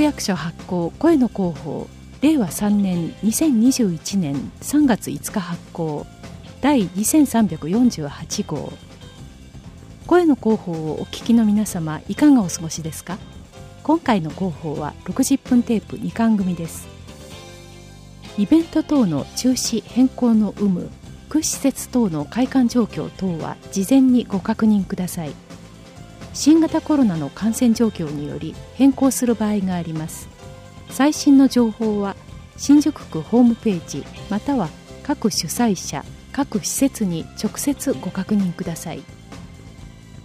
区役所発行声の広報令和3年2021年3月5日発行第2348号声の広報をお聞きの皆様いかがお過ごしですか今回の広報は60分テープ2巻組ですイベント等の中止変更の有無区施設等の開館状況等は事前にご確認ください新型コロナの感染状況により変更する場合があります最新の情報は新宿区ホームページまたは各主催者各施設に直接ご確認ください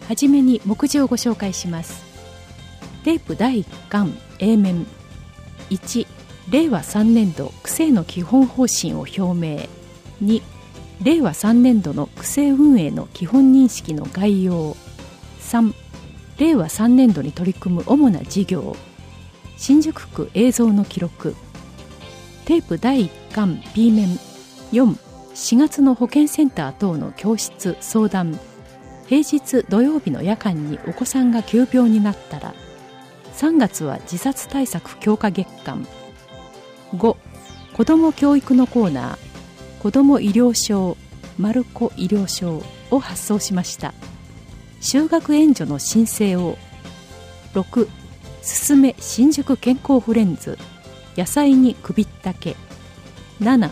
はじめに目次をご紹介しますテープ第1巻 A 面1令和3年度区政の基本方針を表明2令和3年度の区政運営の基本認識の概要3令和3年度に取り組む主な事業新宿区映像の記録テープ第1巻 B 面44月の保健センター等の教室相談平日土曜日の夜間にお子さんが急病になったら3月は自殺対策強化月間5子ども教育のコーナー子ども医療証マルコ医療証を発送しました。就学援助の申請を6すすめ新宿健康フレンズ野菜に首ったけ7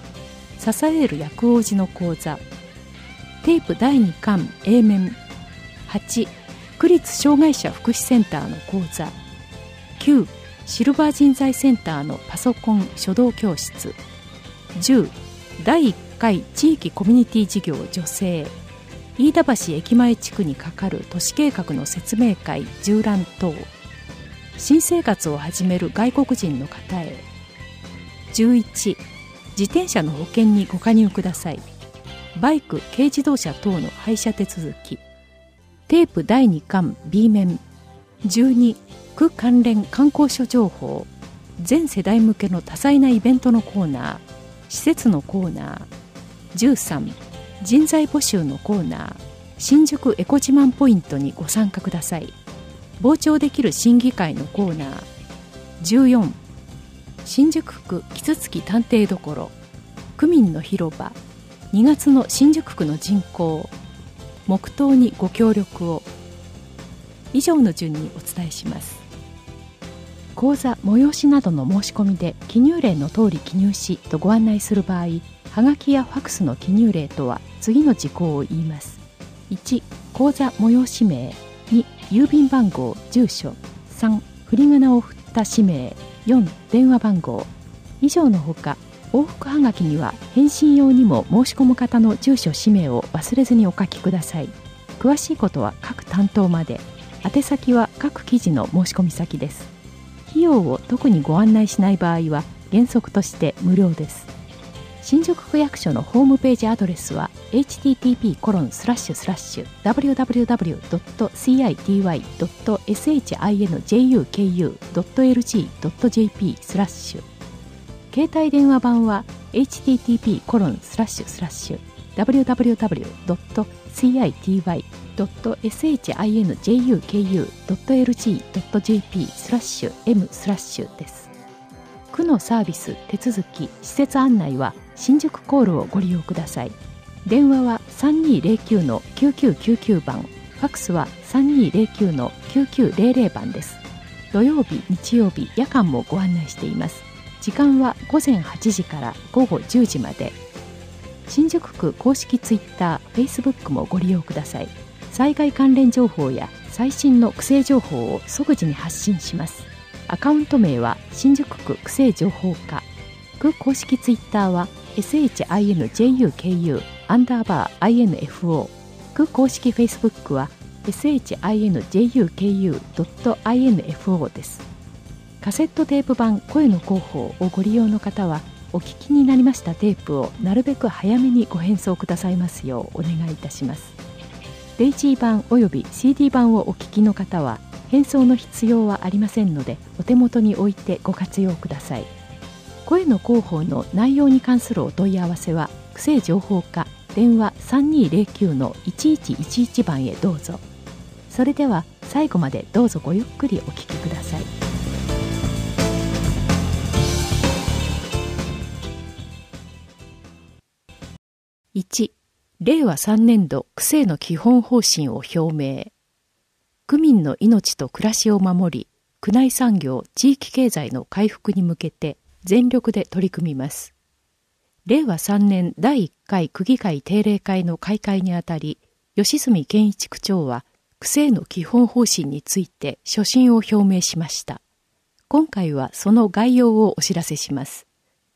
支える薬王子の講座テープ第2巻 A 面8区立障害者福祉センターの講座9シルバー人材センターのパソコン書道教室10第1回地域コミュニティ事業助成飯田橋駅前地区にかかる都市計画の説明会縦覧等新生活を始める外国人の方へ11自転車の保険にご加入くださいバイク軽自動車等の廃車手続きテープ第2巻 B 面12区関連観光所情報全世代向けの多彩なイベントのコーナー施設のコーナー13人材募集のコーナー新宿エコ自慢ポイントにご参加ください傍聴できる審議会のコーナー14新宿区キツツキ探偵どころ区民の広場2月の新宿区の人口黙祷にご協力を以上の順にお伝えします講座催しなどの申し込みで記入例の通り記入しとご案内する場合はがきやファクスの記入例とは次の事項を言います1口座催し名2郵便番号住所3振り仮名を振った氏名4電話番号以上のほか往復はがきには返信用にも申し込む方の住所氏名を忘れずにお書きください詳しいことは各担当まで宛先は各記事の申し込み先です費用を特にご案内しない場合は原則として無料です新宿区役所のホームページアドレスは http://www.city.shinjuku.lg.jp スラッシュ携帯電話版は http://www.city.shinjuku.lg.jp スラッシュ m スラッシュです区のサービス手続き施設案内は新宿航路をご利用ください電話は3209の9999番ファクスは3209の9900番です土曜日日曜日夜間もご案内しています時間は午前8時から午後10時まで新宿区公式ツイッター、フェイスブックもご利用ください災害関連情報や最新の区政情報を即時に発信しますアカウント名は新宿区区政情報課区公式ツイッターは「shinjuku アンダーバー info 区公式 Facebook は shinjuku.info ですカセットテープ版声の広報をご利用の方はお聞きになりましたテープをなるべく早めにご返送くださいますようお願いいたしますデイジー版および CD 版をお聞きの方は返送の必要はありませんのでお手元に置いてご活用ください声の広報の内容に関するお問い合わせは区政情報課電話3209の1111番へどうぞそれでは最後までどうぞごゆっくりお聞きください1令和3年度区政の基本方針を表明区民の命と暮らしを守り区内産業地域経済の回復に向けて全力で取り組みます。令和3年第1回区議会定例会の開会にあたり、吉住健一区長は、区政の基本方針について所信を表明しました。今回はその概要をお知らせします。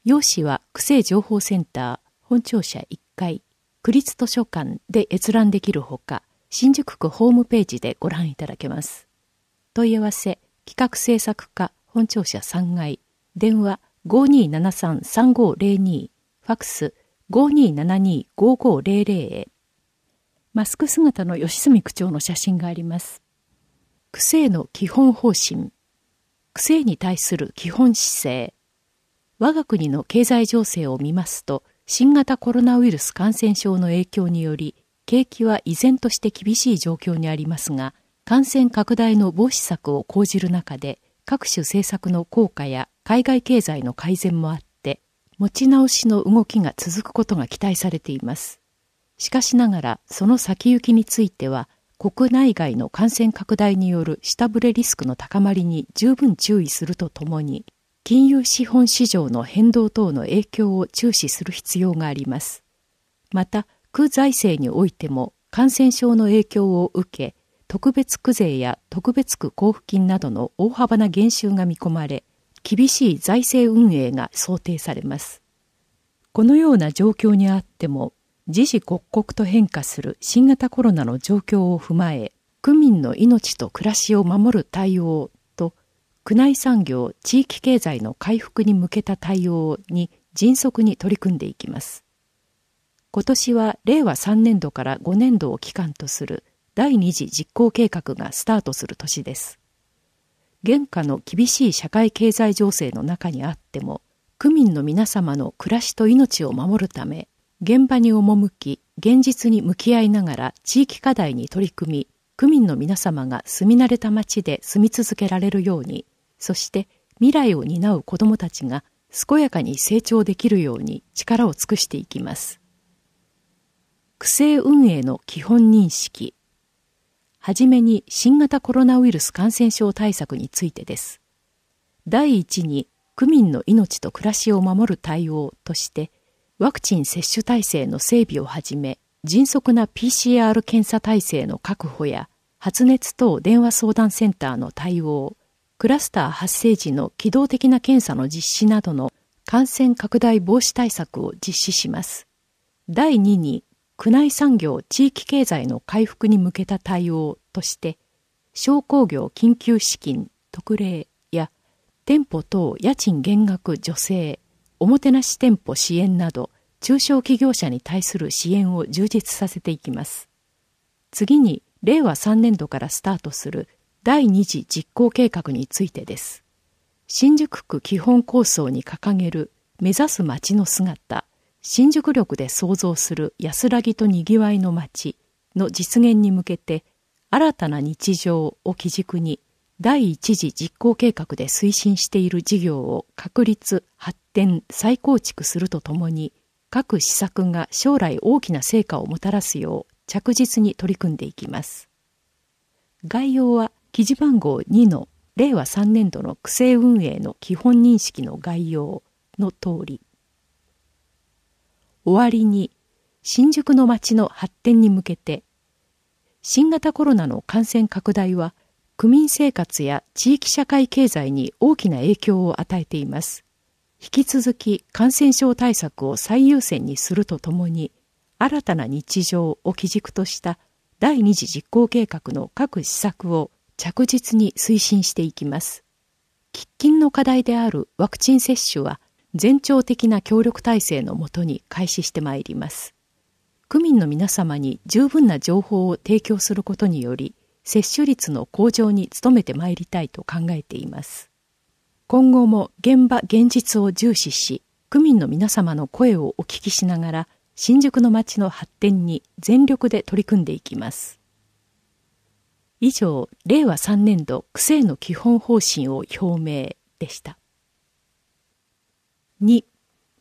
用紙は区政情報センター本庁舎1階、区立図書館で閲覧できるほか、新宿区ホームページでご覧いただけます。問い合わせ、企画政策課本庁舎3階、電話5273-3502ファクス5272-5500へ。マスク姿の吉住区長の写真があります。区政の基本方針。区政に対する基本姿勢。我が国の経済情勢を見ますと、新型コロナウイルス感染症の影響により、景気は依然として厳しい状況にありますが、感染拡大の防止策を講じる中で、各種政策の効果や海外経済の改善もあって、持ち直しの動きが続くことが期待されています。しかしながら、その先行きについては、国内外の感染拡大による下振れリスクの高まりに十分注意するとともに、金融資本市場の変動等の影響を注視する必要があります。また、区財政においても感染症の影響を受け、特別区税や特別区交付金などの大幅な減収が見込まれ、厳しい財政運営が想定されます。このような状況にあっても、時事刻々と変化する新型コロナの状況を踏まえ、区民の命と暮らしを守る対応と、宮内産業・地域経済の回復に向けた対応に迅速に取り組んでいきます。今年は令和3年度から5年度を期間とする第2次実行計画がスタートする年です。現下の厳しい社会経済情勢の中にあっても、区民の皆様の暮らしと命を守るため、現場に赴き、現実に向き合いながら地域課題に取り組み、区民の皆様が住み慣れた街で住み続けられるように、そして未来を担う子どもたちが健やかに成長できるように力を尽くしていきます。区政運営の基本認識はじめに新型コロナウイルス感染症対策についてです。第一に、区民の命と暮らしを守る対応として、ワクチン接種体制の整備をはじめ、迅速な PCR 検査体制の確保や、発熱等電話相談センターの対応、クラスター発生時の機動的な検査の実施などの感染拡大防止対策を実施します。第2に区内産業地域経済の回復に向けた対応として商工業緊急資金特例や店舗等家賃減額助成おもてなし店舗支援など中小企業者に対する支援を充実させていきます次に令和3年度からスタートする第2次実行計画についてです新宿区基本構想に掲げる目指す街の姿新宿力で創造する安らぎとにぎわいの街の実現に向けて新たな日常を基軸に第一次実行計画で推進している事業を確立発展再構築するとともに各施策が将来大きな成果をもたらすよう着実に取り組んでいきます概要は記事番号2の令和3年度の区政運営の基本認識の概要の通り終わりに新宿の街の発展に向けて新型コロナの感染拡大は区民生活や地域社会経済に大きな影響を与えています。引き続き感染症対策を最優先にするとともに、新たな日常を基軸とした第二次実行計画の各施策を着実に推進していきます。喫緊の課題であるワクチン接種は、全庁的な協力体制のもとに開始してまいります。区民の皆様に十分な情報を提供することにより、接種率の向上に努めてまいりたいと考えています。今後も現場現実を重視し、区民の皆様の声をお聞きしながら、新宿の街の発展に全力で取り組んでいきます。以上、令和3年度区政の基本方針を表明でした。2、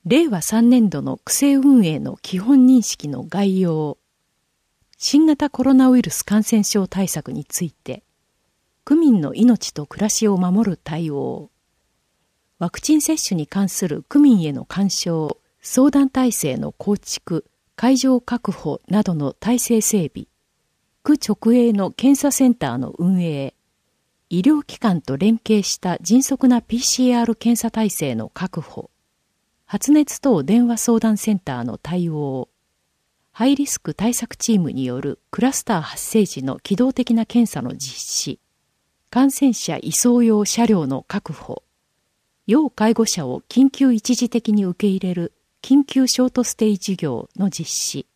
令和3年度の区政運営の基本認識の概要。新型コロナウイルス感染症対策について、区民の命と暮らしを守る対応。ワクチン接種に関する区民への干渉、相談体制の構築、会場確保などの体制整備、区直営の検査センターの運営、医療機関と連携した迅速な PCR 検査体制の確保、発熱等電話相談センターの対応、ハイリスク対策チームによるクラスター発生時の機動的な検査の実施、感染者移送用車両の確保、要介護者を緊急一時的に受け入れる緊急ショートステイ事業の実施、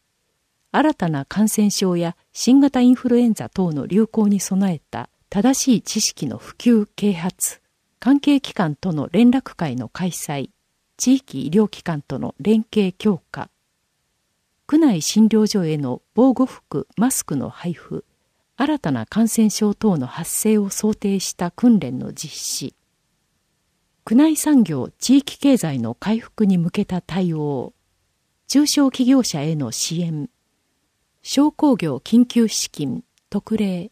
新たな感染症や新型インフルエンザ等の流行に備えた正しい知識の普及・啓発、関係機関との連絡会の開催、地域医療機関との連携強化区内診療所への防護服マスクの配布新たな感染症等の発生を想定した訓練の実施区内産業地域経済の回復に向けた対応中小企業者への支援商工業緊急資金特例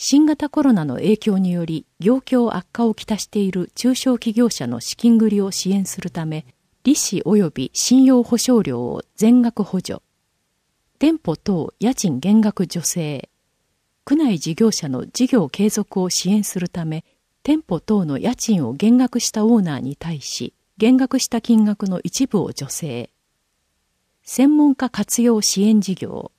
新型コロナの影響により業況悪化をきたしている中小企業者の資金繰りを支援するため、利子及び信用保証料を全額補助、店舗等家賃減額助成、区内事業者の事業継続を支援するため、店舗等の家賃を減額したオーナーに対し、減額した金額の一部を助成、専門家活用支援事業、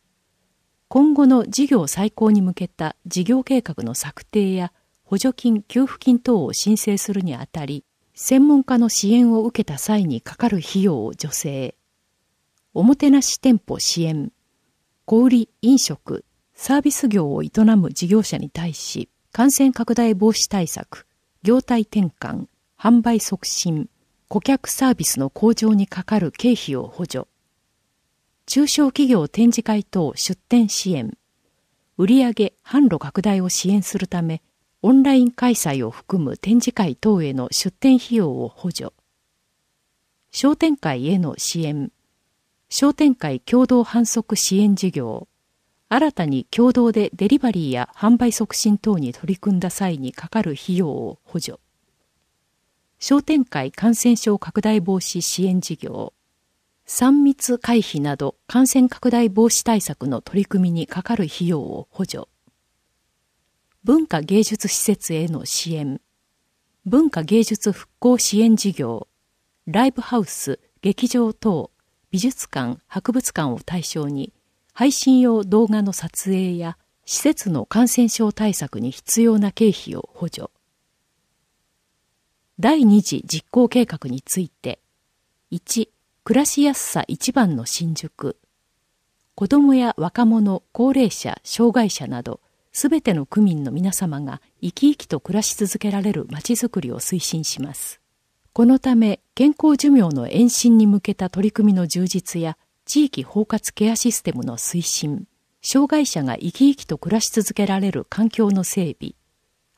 今後の事業再興に向けた事業計画の策定や補助金、給付金等を申請するにあたり、専門家の支援を受けた際にかかる費用を助成、おもてなし店舗支援、小売飲食、サービス業を営む事業者に対し、感染拡大防止対策、業態転換、販売促進、顧客サービスの向上にかかる経費を補助、中小企業展示会等出展支援、売上販路拡大を支援するため、オンライン開催を含む展示会等への出展費用を補助。商店会への支援、商店会共同販促支援事業、新たに共同でデリバリーや販売促進等に取り組んだ際にかかる費用を補助。商店会感染症拡大防止支援事業、3密回避など感染拡大防止対策の取り組みにかかる費用を補助。文化芸術施設への支援。文化芸術復興支援事業。ライブハウス、劇場等、美術館、博物館を対象に、配信用動画の撮影や施設の感染症対策に必要な経費を補助。第2次実行計画について、1、暮らしやすさ一番の新宿子もや若者高齢者障害者などすべての区民の皆様が生き生きと暮らし続けられるまちづくりを推進しますこのため健康寿命の延伸に向けた取り組みの充実や地域包括ケアシステムの推進障害者が生き生きと暮らし続けられる環境の整備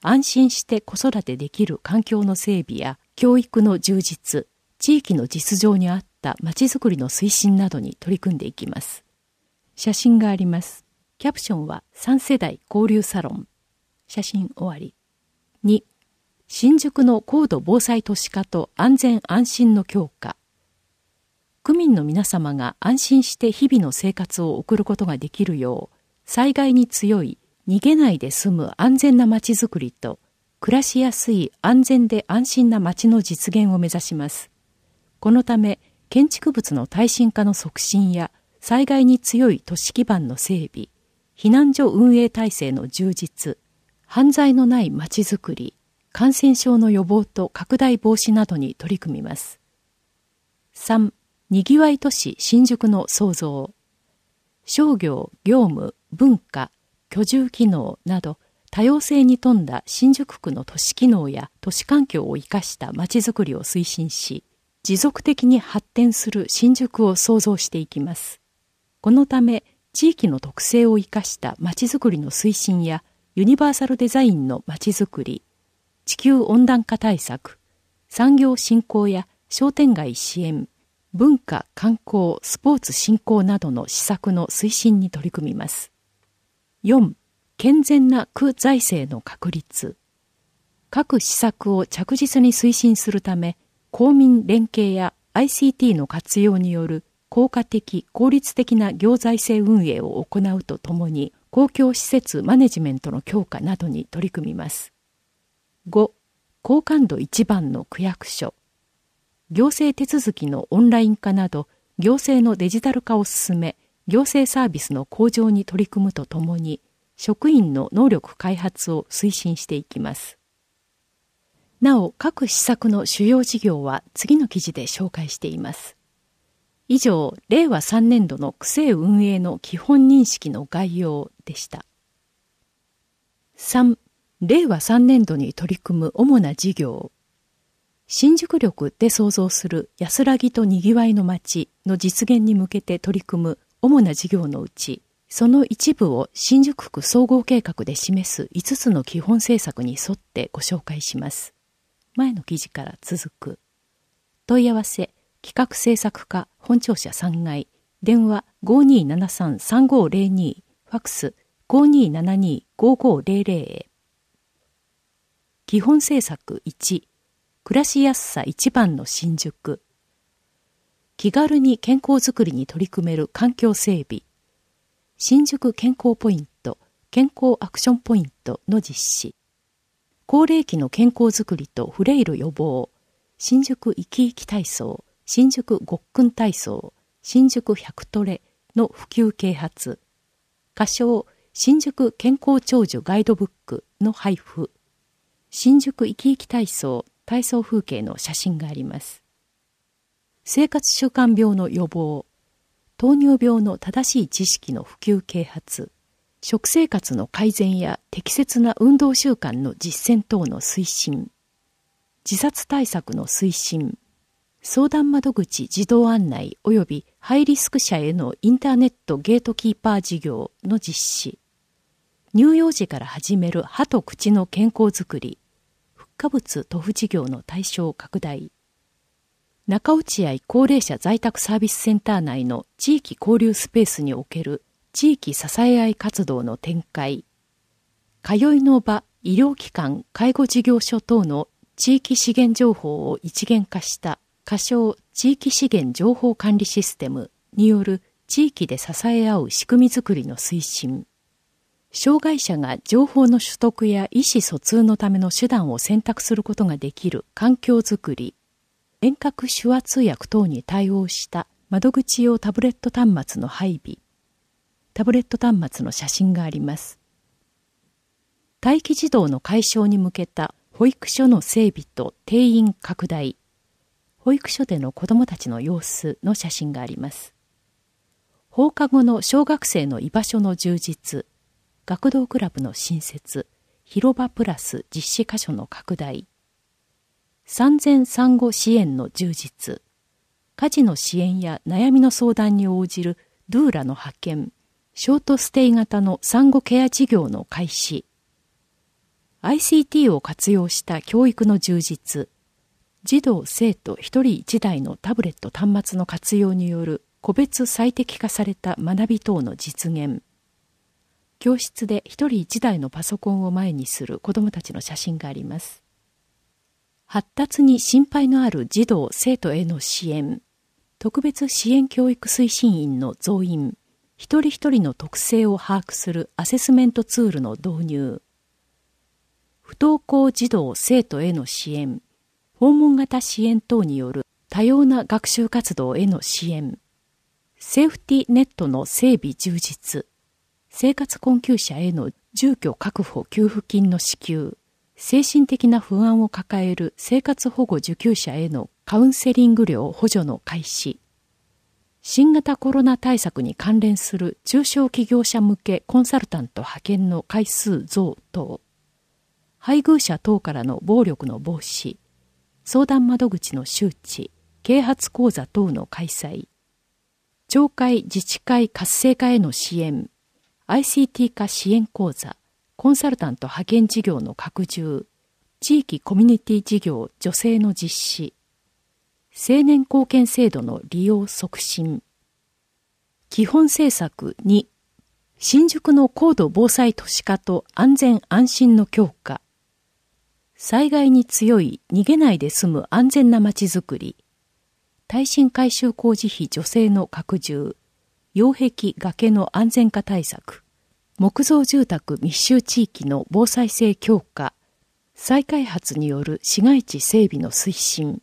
安心して子育てできる環境の整備や教育の充実地域の実情に合っったまちづくりの推進などに取り組んでいきます。写真があります。キャプションは3世代交流サロン。写真終わり。2、新宿の高度防災都市化と安全安心の強化。区民の皆様が安心して日々の生活を送ることができるよう、災害に強い、逃げないで済む安全な街づくりと、暮らしやすい安全で安心な街の実現を目指します。このため、建築物の耐震化の促進や災害に強い都市基盤の整備、避難所運営体制の充実、犯罪のないまちづくり、感染症の予防と拡大防止などに取り組みます。3、にぎわい都市新宿の創造。商業、業務、文化、居住機能など多様性に富んだ新宿区の都市機能や都市環境を生かしたまちづくりを推進し、持続的に発展する新宿を創造していきます。このため、地域の特性を生かしたまちづくりの推進や、ユニバーサルデザインのまちづくり、地球温暖化対策、産業振興や商店街支援、文化、観光、スポーツ振興などの施策の推進に取り組みます。4、健全な区財政の確立。各施策を着実に推進するため、公民連携や ICT の活用による効果的・効率的な行財政運営を行うとともに、公共施設マネジメントの強化などに取り組みます。5. 好感度一番の区役所。行政手続きのオンライン化など、行政のデジタル化を進め、行政サービスの向上に取り組むとともに、職員の能力開発を推進していきます。なお各施策の主要事業は次の記事で紹介しています。以上、令和3年度の区政運営の基本認識の概要でした。3、令和3年度に取り組む主な事業。新宿力で創造する安らぎと賑わいの街の実現に向けて取り組む主な事業のうち、その一部を新宿区総合計画で示す5つの基本政策に沿ってご紹介します。前の記事から続く問い合わせ企画制作課本庁舎3階電話5273-3502ファクス5272-5500へ基本政策1暮らしやすさ一番の新宿気軽に健康づくりに取り組める環境整備新宿健康ポイント健康アクションポイントの実施高齢期の健康づくりとフレイル予防、新宿生き生き体操、新宿ごっくん体操、新宿百トレの普及啓発、歌唱新宿健康長寿ガイドブックの配布、新宿生き生き体操、体操風景の写真があります。生活習慣病の予防、糖尿病の正しい知識の普及啓発、食生活の改善や適切な運動習慣の実践等の推進、自殺対策の推進、相談窓口自動案内及びハイリスク者へのインターネットゲートキーパー事業の実施、乳幼児から始める歯と口の健康づくり、復化物塗布事業の対象拡大、中落合高齢者在宅サービスセンター内の地域交流スペースにおける地域支え合い活動の展開、通いの場、医療機関、介護事業所等の地域資源情報を一元化した仮称地域資源情報管理システムによる地域で支え合う仕組みづくりの推進、障害者が情報の取得や意思疎通のための手段を選択することができる環境づくり、遠隔手話通訳等に対応した窓口用タブレット端末の配備、タブレット端末の写真があります待機児童の解消に向けた保育所の整備と定員拡大保育所での子どもたちの様子の写真があります放課後の小学生の居場所の充実学童クラブの新設広場プラス実施箇所の拡大産前産後支援の充実家事の支援や悩みの相談に応じるドゥーラの派遣ショートステイ型の産後ケア事業の開始、ICT を活用した教育の充実、児童生徒一人一台のタブレット端末の活用による個別最適化された学び等の実現、教室で一人一台のパソコンを前にする子どもたちの写真があります。発達に心配のある児童生徒への支援、特別支援教育推進員の増員、一人一人の特性を把握するアセスメントツールの導入、不登校児童生徒への支援、訪問型支援等による多様な学習活動への支援、セーフティネットの整備充実、生活困窮者への住居確保給付金の支給、精神的な不安を抱える生活保護受給者へのカウンセリング料補助の開始、新型コロナ対策に関連する中小企業者向けコンサルタント派遣の回数増等、配偶者等からの暴力の防止、相談窓口の周知、啓発講座等の開催、町会自治会活性化への支援、ICT 化支援講座、コンサルタント派遣事業の拡充、地域コミュニティ事業助成の実施、青年貢献制度の利用促進基本政策2新宿の高度防災都市化と安全安心の強化災害に強い逃げないで済む安全な街づくり耐震改修工事費助成の拡充擁壁崖の安全化対策木造住宅密集地域の防災性強化再開発による市街地整備の推進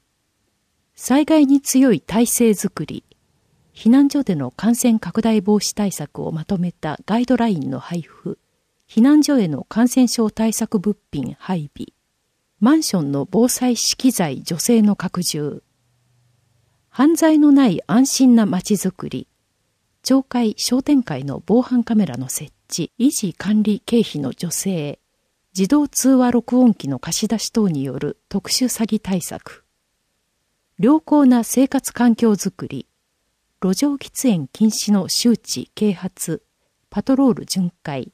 災害に強い体制づくり、避難所での感染拡大防止対策をまとめたガイドラインの配布、避難所への感染症対策物品配備、マンションの防災資機材助成の拡充、犯罪のない安心な街づくり、町会商店会の防犯カメラの設置、維持管理経費の助成、自動通話録音機の貸し出し等による特殊詐欺対策、良好な生活環境づくり、路上喫煙禁止の周知・啓発、パトロール巡回、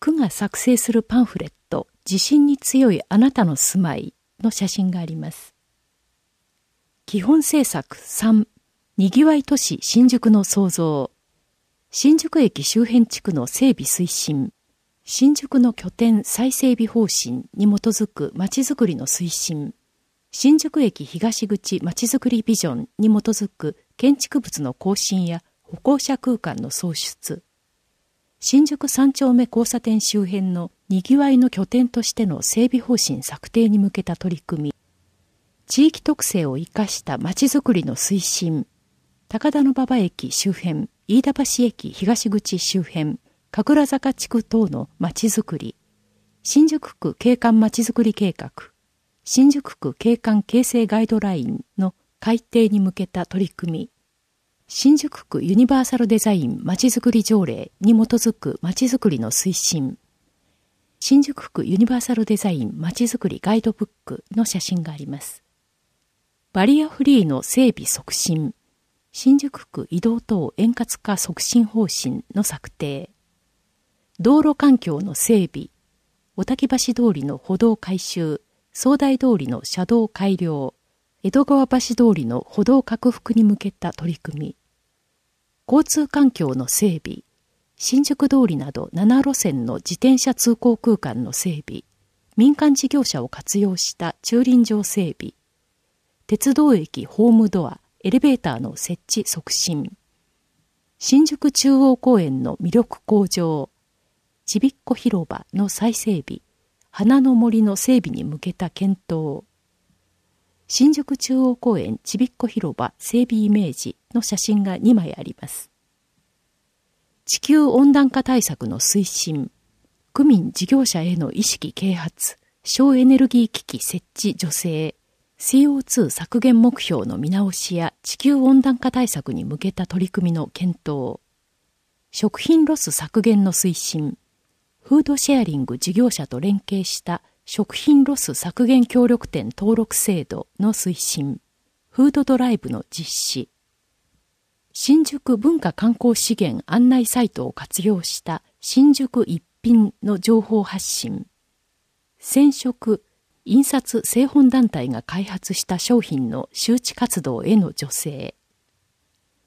区が作成するパンフレット、地震に強いあなたの住まいの写真があります。基本政策3、にぎわい都市新宿の創造、新宿駅周辺地区の整備推進、新宿の拠点再整備方針に基づく街づくりの推進、新宿駅東口まちづくりビジョンに基づく建築物の更新や歩行者空間の創出、新宿三丁目交差点周辺のにぎわいの拠点としての整備方針策定に向けた取り組み、地域特性を生かしたまちづくりの推進、高田馬場駅周辺、飯田橋駅東口周辺、神楽坂地区等のまちづくり、新宿区景観まちづくり計画、新宿区景観形成ガイドラインの改定に向けた取り組み、新宿区ユニバーサルデザインまちづくり条例に基づくまちづくりの推進、新宿区ユニバーサルデザインまちづくりガイドブックの写真があります。バリアフリーの整備促進、新宿区移動等円滑化促進方針の策定、道路環境の整備、小滝橋通りの歩道改修総大通りの車道改良、江戸川橋通りの歩道拡幅に向けた取り組み、交通環境の整備、新宿通りなど7路線の自転車通行空間の整備、民間事業者を活用した駐輪場整備、鉄道駅ホームドア、エレベーターの設置促進、新宿中央公園の魅力向上、ちびっこ広場の再整備、花の森の整備に向けた検討新宿中央公園ちびっこ広場整備イメージの写真が2枚あります地球温暖化対策の推進区民事業者への意識啓発省エネルギー機器設置助成 CO2 削減目標の見直しや地球温暖化対策に向けた取り組みの検討食品ロス削減の推進フードシェアリング事業者と連携した食品ロス削減協力店登録制度の推進、フードドライブの実施、新宿文化観光資源案内サイトを活用した新宿一品の情報発信、染色、印刷製本団体が開発した商品の周知活動への助成、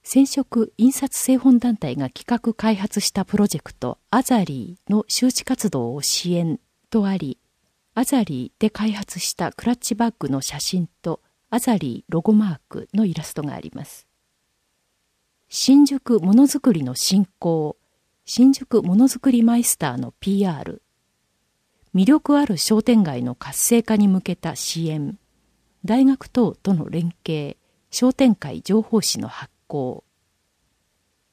染色印刷製本団体が企画開発したプロジェクトアザリーの周知活動を支援とあり、アザリーで開発したクラッチバッグの写真とアザリーロゴマークのイラストがあります。新宿ものづくりの振興、新宿ものづくりマイスターの PR、魅力ある商店街の活性化に向けた支援、大学等との連携、商店会情報誌の発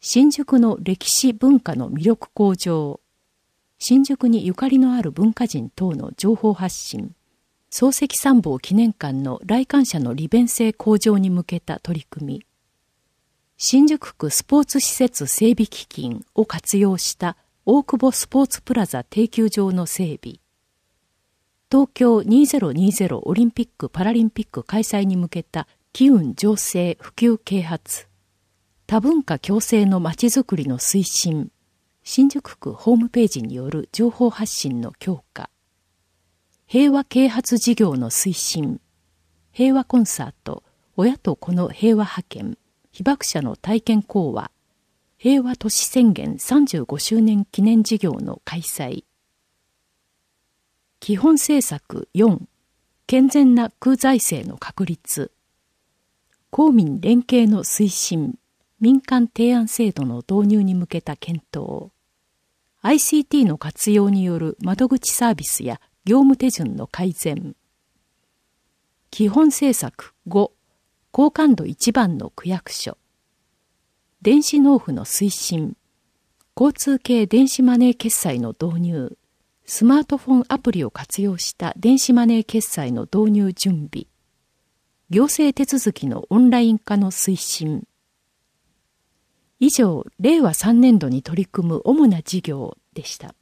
新宿の歴史文化の魅力向上、新宿にゆかりのある文化人等の情報発信、漱石参謀記念館の来館者の利便性向上に向けた取り組み、新宿区スポーツ施設整備基金を活用した大久保スポーツプラザ定休場の整備、東京2020オリンピック・パラリンピック開催に向けた機運醸成普及啓発、多文化共生のまちづくりの推進新宿区ホームページによる情報発信の強化平和啓発事業の推進平和コンサート親と子の平和派遣被爆者の体験講話平和都市宣言35周年記念事業の開催基本政策4健全な空財政の確立公民連携の推進民間提案制度の導入に向けた検討 ICT の活用による窓口サービスや業務手順の改善基本政策5好感度1番の区役所電子納付の推進交通系電子マネー決済の導入スマートフォンアプリを活用した電子マネー決済の導入準備行政手続きのオンライン化の推進以上、令和3年度に取り組む主な事業でした。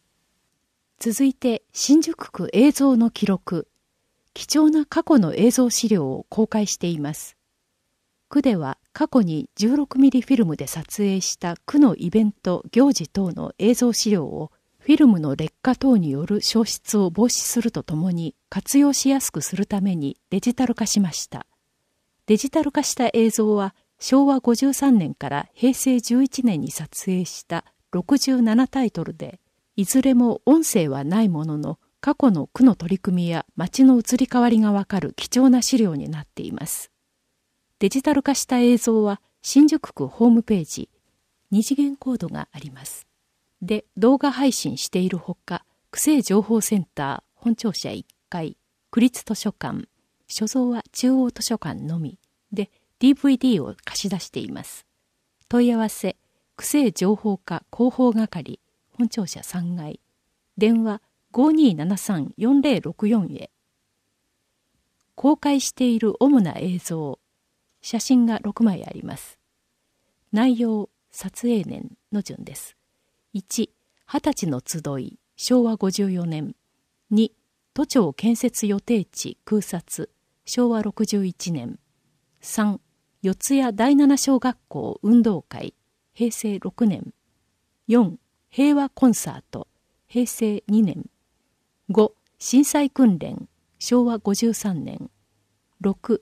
続いて、新宿区映像の記録。貴重な過去の映像資料を公開しています。区では過去に1 6ミリフィルムで撮影した区のイベント、行事等の映像資料をフィルムの劣化等による消失を防止するとともに活用しやすくするためにデジタル化しました。デジタル化した映像は昭和53年から平成11年に撮影した67タイトルでいずれも音声はないものの過去の区の取り組みや町の移り変わりがわかる貴重な資料になっていますデジタル化した映像は新宿区ホームページ二次元コードがありますで動画配信しているほか区政情報センター本庁舎1階区立図書館所蔵は中央図書館のみで DVD を貸し出しています。問い合わせ、区政情報課広報係、本庁舎3階、電話5273-4064へ。公開している主な映像、写真が6枚あります。内容、撮影年の順です。1、二十歳の集い、昭和54年。2、都庁建設予定地空撮、昭和61年。3、四谷第七小学校運動会平成6年4平和コンサート平成2年5震災訓練昭和53年6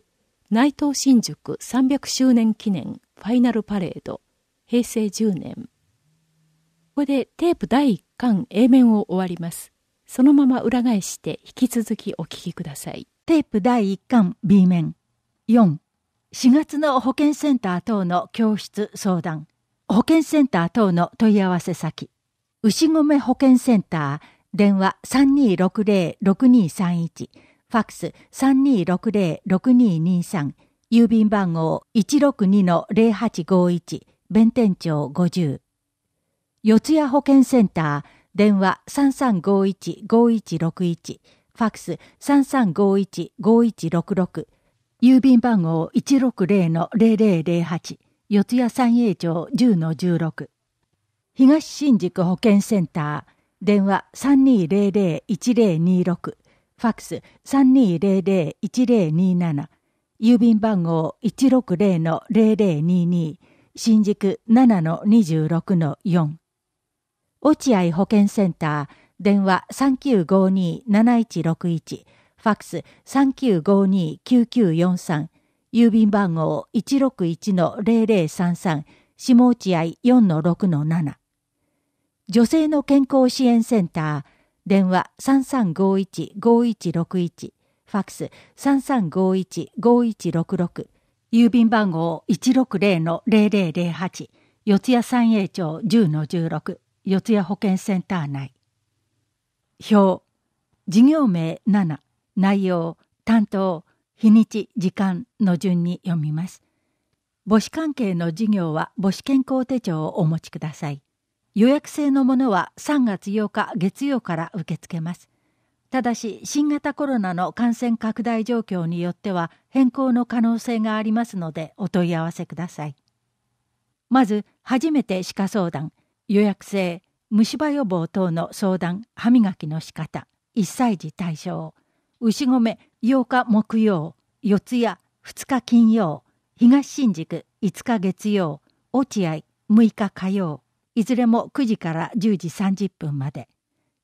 内藤新宿300周年記念ファイナルパレード平成10年ここでテープ第1巻 A 面を終わりますそのまま裏返して引き続きお聞きくださいテープ第1巻 B 面4 4月の保健センター等の教室相談、保健センター等の問い合わせ先、牛込保健センター、電話3260-6231、ファックス3260-6223、郵便番号162-0851、弁天町50。四谷保健センター、電話3351-5161、ファックス3351-5166、郵便番号160-0008四谷三栄町10-16東新宿保健センター電話3200-1026ファックス3200-1027郵便番号160-0022新宿7-26-4落合保健センター電話3952-7161ファックス3952-9943、郵便番号161-0033、下落合4-6-7。女性の健康支援センター、電話3351-5161、ファックス3351-5166、郵便番号160-0008、四谷三栄町10-16、四谷保健センター内。表、事業名7、内容担当日にち時間の順に読みます母子関係の事業は母子健康手帳をお持ちください予約制のものは3月8日月曜から受け付けますただし新型コロナの感染拡大状況によっては変更の可能性がありますのでお問い合わせくださいまず初めて歯科相談予約制虫歯予防等の相談歯磨きの仕方1歳児対象牛込8日木曜四谷2日金曜東新宿5日月曜落合6日火曜いずれも9時から10時30分まで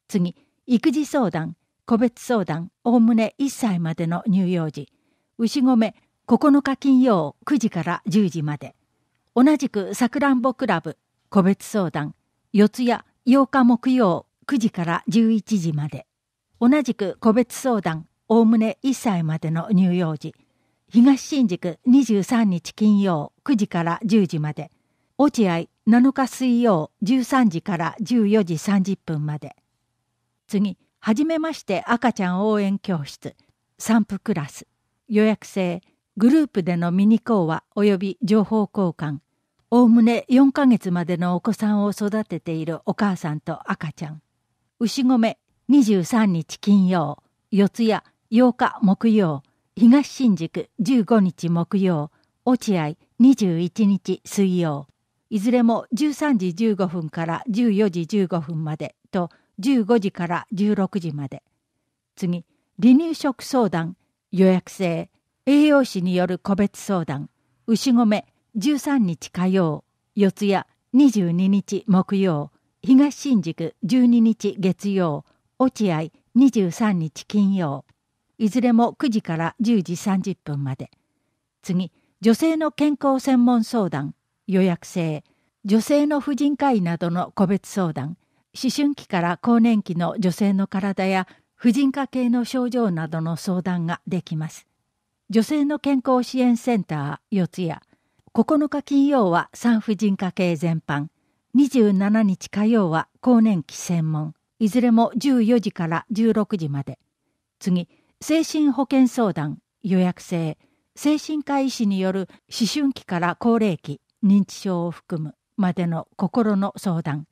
次育児相談個別相談おおむね1歳までの乳幼児牛込9日金曜9時から10時まで同じくさくらんぼクラブ個別相談四谷8日木曜9時から11時まで同じく個別相談、おおむね1歳までの乳幼児、東新宿23日金曜9時から10時まで、落合7日水曜13時から14時30分まで。次、はじめまして赤ちゃん応援教室、散布クラス、予約制、グループでのミニ講話及び情報交換、おおむね4ヶ月までのお子さんを育てているお母さんと赤ちゃん、牛込23日金曜、四谷8日木曜、東新宿15日木曜、落合21日水曜、いずれも13時15分から14時15分までと15時から16時まで。次、離乳食相談、予約制、栄養士による個別相談、牛込13日火曜、四谷22日木曜、東新宿12日月曜、落合23日金曜いずれも9時から10時30分まで次女性の健康専門相談予約制女性の婦人科医などの個別相談思春期から更年期の女性の体や婦人科系の症状などの相談ができます女性の健康支援センター四谷9日金曜は産婦人科系全般27日火曜は更年期専門いずれも14時から16時まで。次、精神保健相談、予約制、精神科医師による思春期から高齢期、認知症を含むまでの心の相談。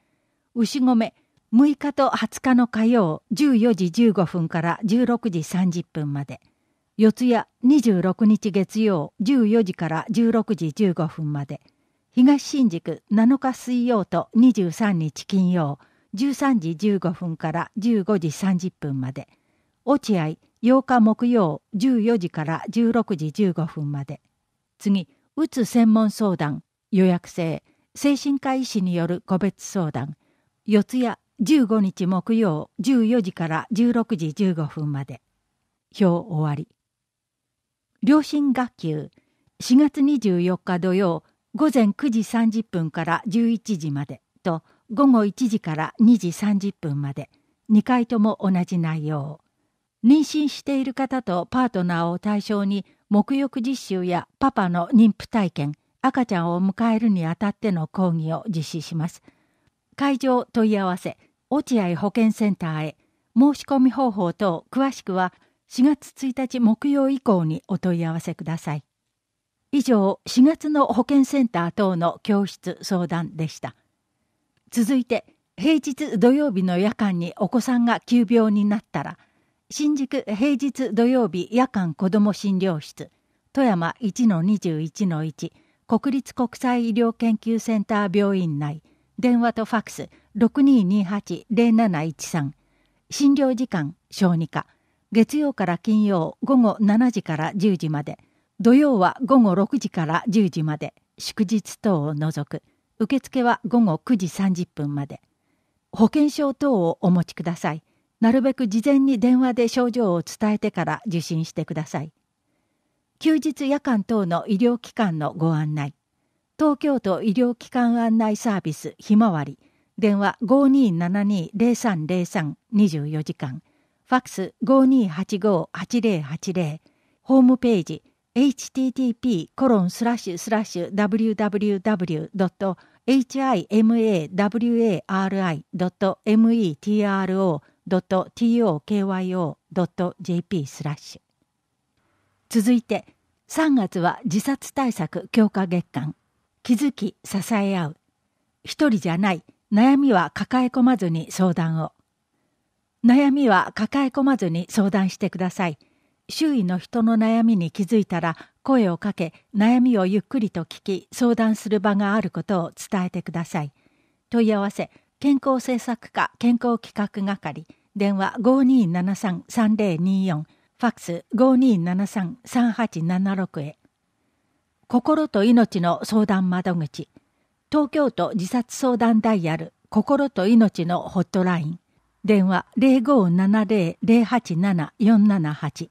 牛込、6日と20日の火曜14時15分から16時30分まで。四谷26日月曜14時から16時15分まで。東新宿7日水曜と23日金曜13時15分から15時30分まで落合8日木曜14時から16時15分まで次うつ専門相談予約制精神科医師による個別相談四谷15日木曜14時から16時15分まで表終わり両親学級4月24日土曜午前9時30分から11時までと午後1時から2時30分まで2回とも同じ内容妊娠している方とパートナーを対象に沐浴実習やパパの妊婦体験赤ちゃんを迎えるにあたっての講義を実施します会場問い合わせ落合保健センターへ申し込み方法等詳しくは4月1日木曜以降にお問い合わせください以上4月の保健センター等の教室相談でした続いて平日土曜日の夜間にお子さんが急病になったら新宿平日土曜日夜間子ども診療室富山1-21-1国立国際医療研究センター病院内電話とファックス6228-0713診療時間小児科月曜から金曜午後7時から10時まで土曜は午後6時から10時まで祝日等を除く受付は午後9時30分まで。保険証等をお持ちください。なるべく事前に電話で症状を伝えてから受診してください。休日夜間等の医療機関のご案内。東京都医療機関案内サービスひまわり。電話5272-0303-24時間。ファックス5285-8080。ホームページ http://www. コロンススララッッシシュュ himawari.metro.tokyo.jp スラッシュ続いて3月は自殺対策強化月間気づき支え合う一人じゃない悩みは抱え込まずに相談を悩みは抱え込まずに相談してください周囲の人の悩みに気づいたら声をかけ悩みをゆっくりと聞き相談する場があることを伝えてください問い合わせ健康政策課健康企画係電話5273-3024ファックス5273-3876へ心と命の相談窓口東京都自殺相談ダイヤル心と命のホットライン電話0570-087-478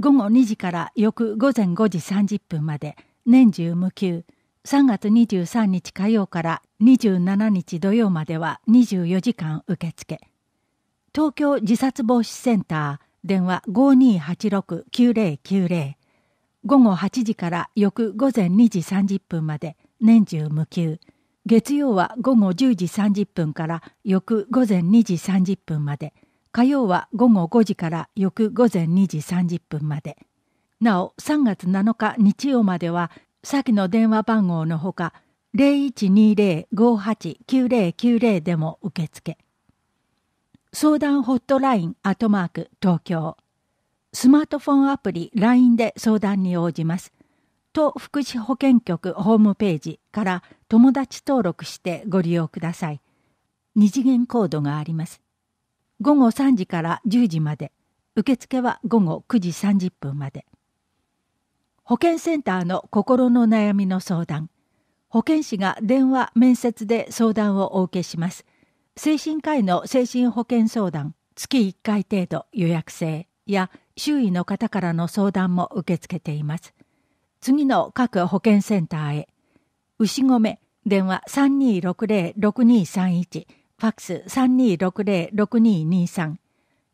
午後2時から翌午前5時30分まで年中無休3月23日火曜から27日土曜までは24時間受付東京自殺防止センター電話5286-9090午後8時から翌午前2時30分まで年中無休月曜は午後10時30分から翌午前2時30分まで火曜は午後5時から翌午前2時30分まで。なお、3月7日日曜までは、先の電話番号のほか、0120-58-9090でも受付。相談ホットラインアトマーク東京。スマートフォンアプリ LINE で相談に応じます。都福祉保健局ホームページから友達登録してご利用ください。二次元コードがあります。午後3時から10時まで受付は午後9時30分まで保健センターの心の悩みの相談保健師が電話面接で相談をお受けします精神科医の精神保健相談月1回程度予約制や周囲の方からの相談も受け付けています次の各保健センターへ牛込電話3260-6231ファックス3260-6223、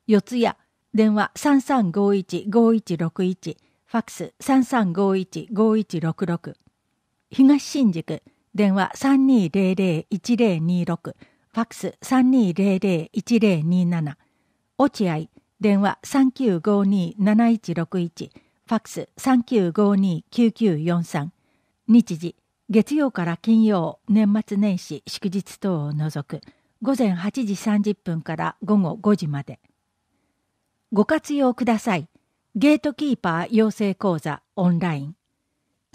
四谷、電話3351-5161、ファックス3351-5166、東新宿、電話3200-1026、ファックス3200-1027、落合、電話3952-7161、ファックス3952-9943、日時、月曜から金曜、年末年始、祝日等を除く、午前8時30分から午後5時まで。ご活用ください。ゲートキーパー養成講座オンライン。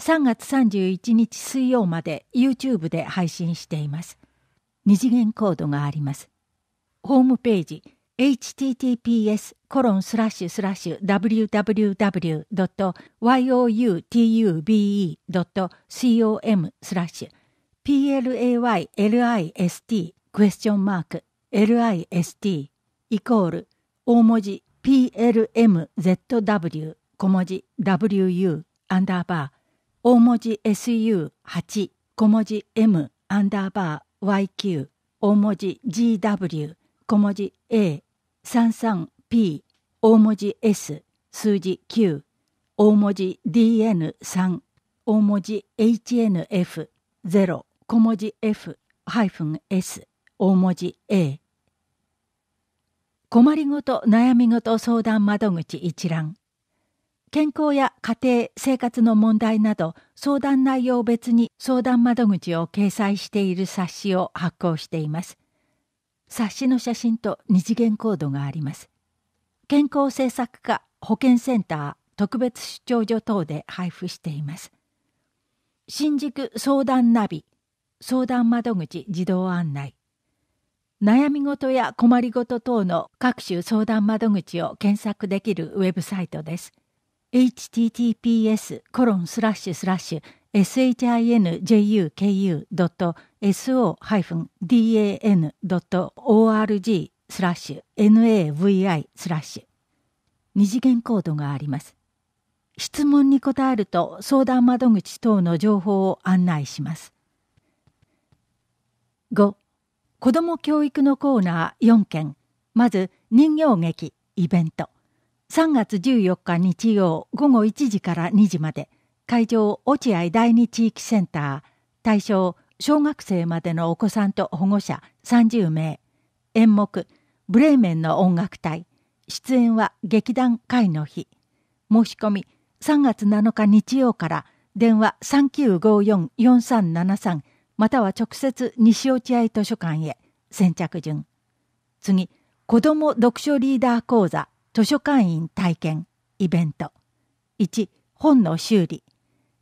3月31日水曜まで YouTube で配信しています。二次元コードがあります。ホームページ https コロンスラッシュスラッシュ www.youtube.com スラッシュ PLAYLIST クエスチョンマーク LIST イコール大文字 PLMZW 小文字 WU アンダーバー大文字 SU8 小文字 M アンダーバー YQ 大文字 GW 小文字 A33P 大文字 S 数字9大文字 DN3 大文字 HNF0 小文字 F-S 大文字 A 困りごと悩みごと相談窓口一覧健康や家庭生活の問題など相談内容別に相談窓口を掲載している冊子を発行しています冊子の写真と二次元コードがあります健康政策課保健センター特別出張所等で配布しています新宿相談ナビ相談窓口自動案内悩み事や困りごと等の各種相談窓口を検索できるウェブサイトです。https コロンスラッシュスラッシュ shinjuku.so-dan.org スラッシュ navi スラッシュ二次元コードがあります。質問に答えると相談窓口等の情報を案内します。5子ども教育のコーナー4件まず人形劇イベント3月14日日曜午後1時から2時まで会場落合第二地域センター対象小学生までのお子さんと保護者30名演目ブレーメンの音楽隊出演は劇団会の日申し込み3月7日日曜から電話3954-4373または直接西落合図書館へ先着順次子ども読書リーダー講座図書館員体験イベント1本の修理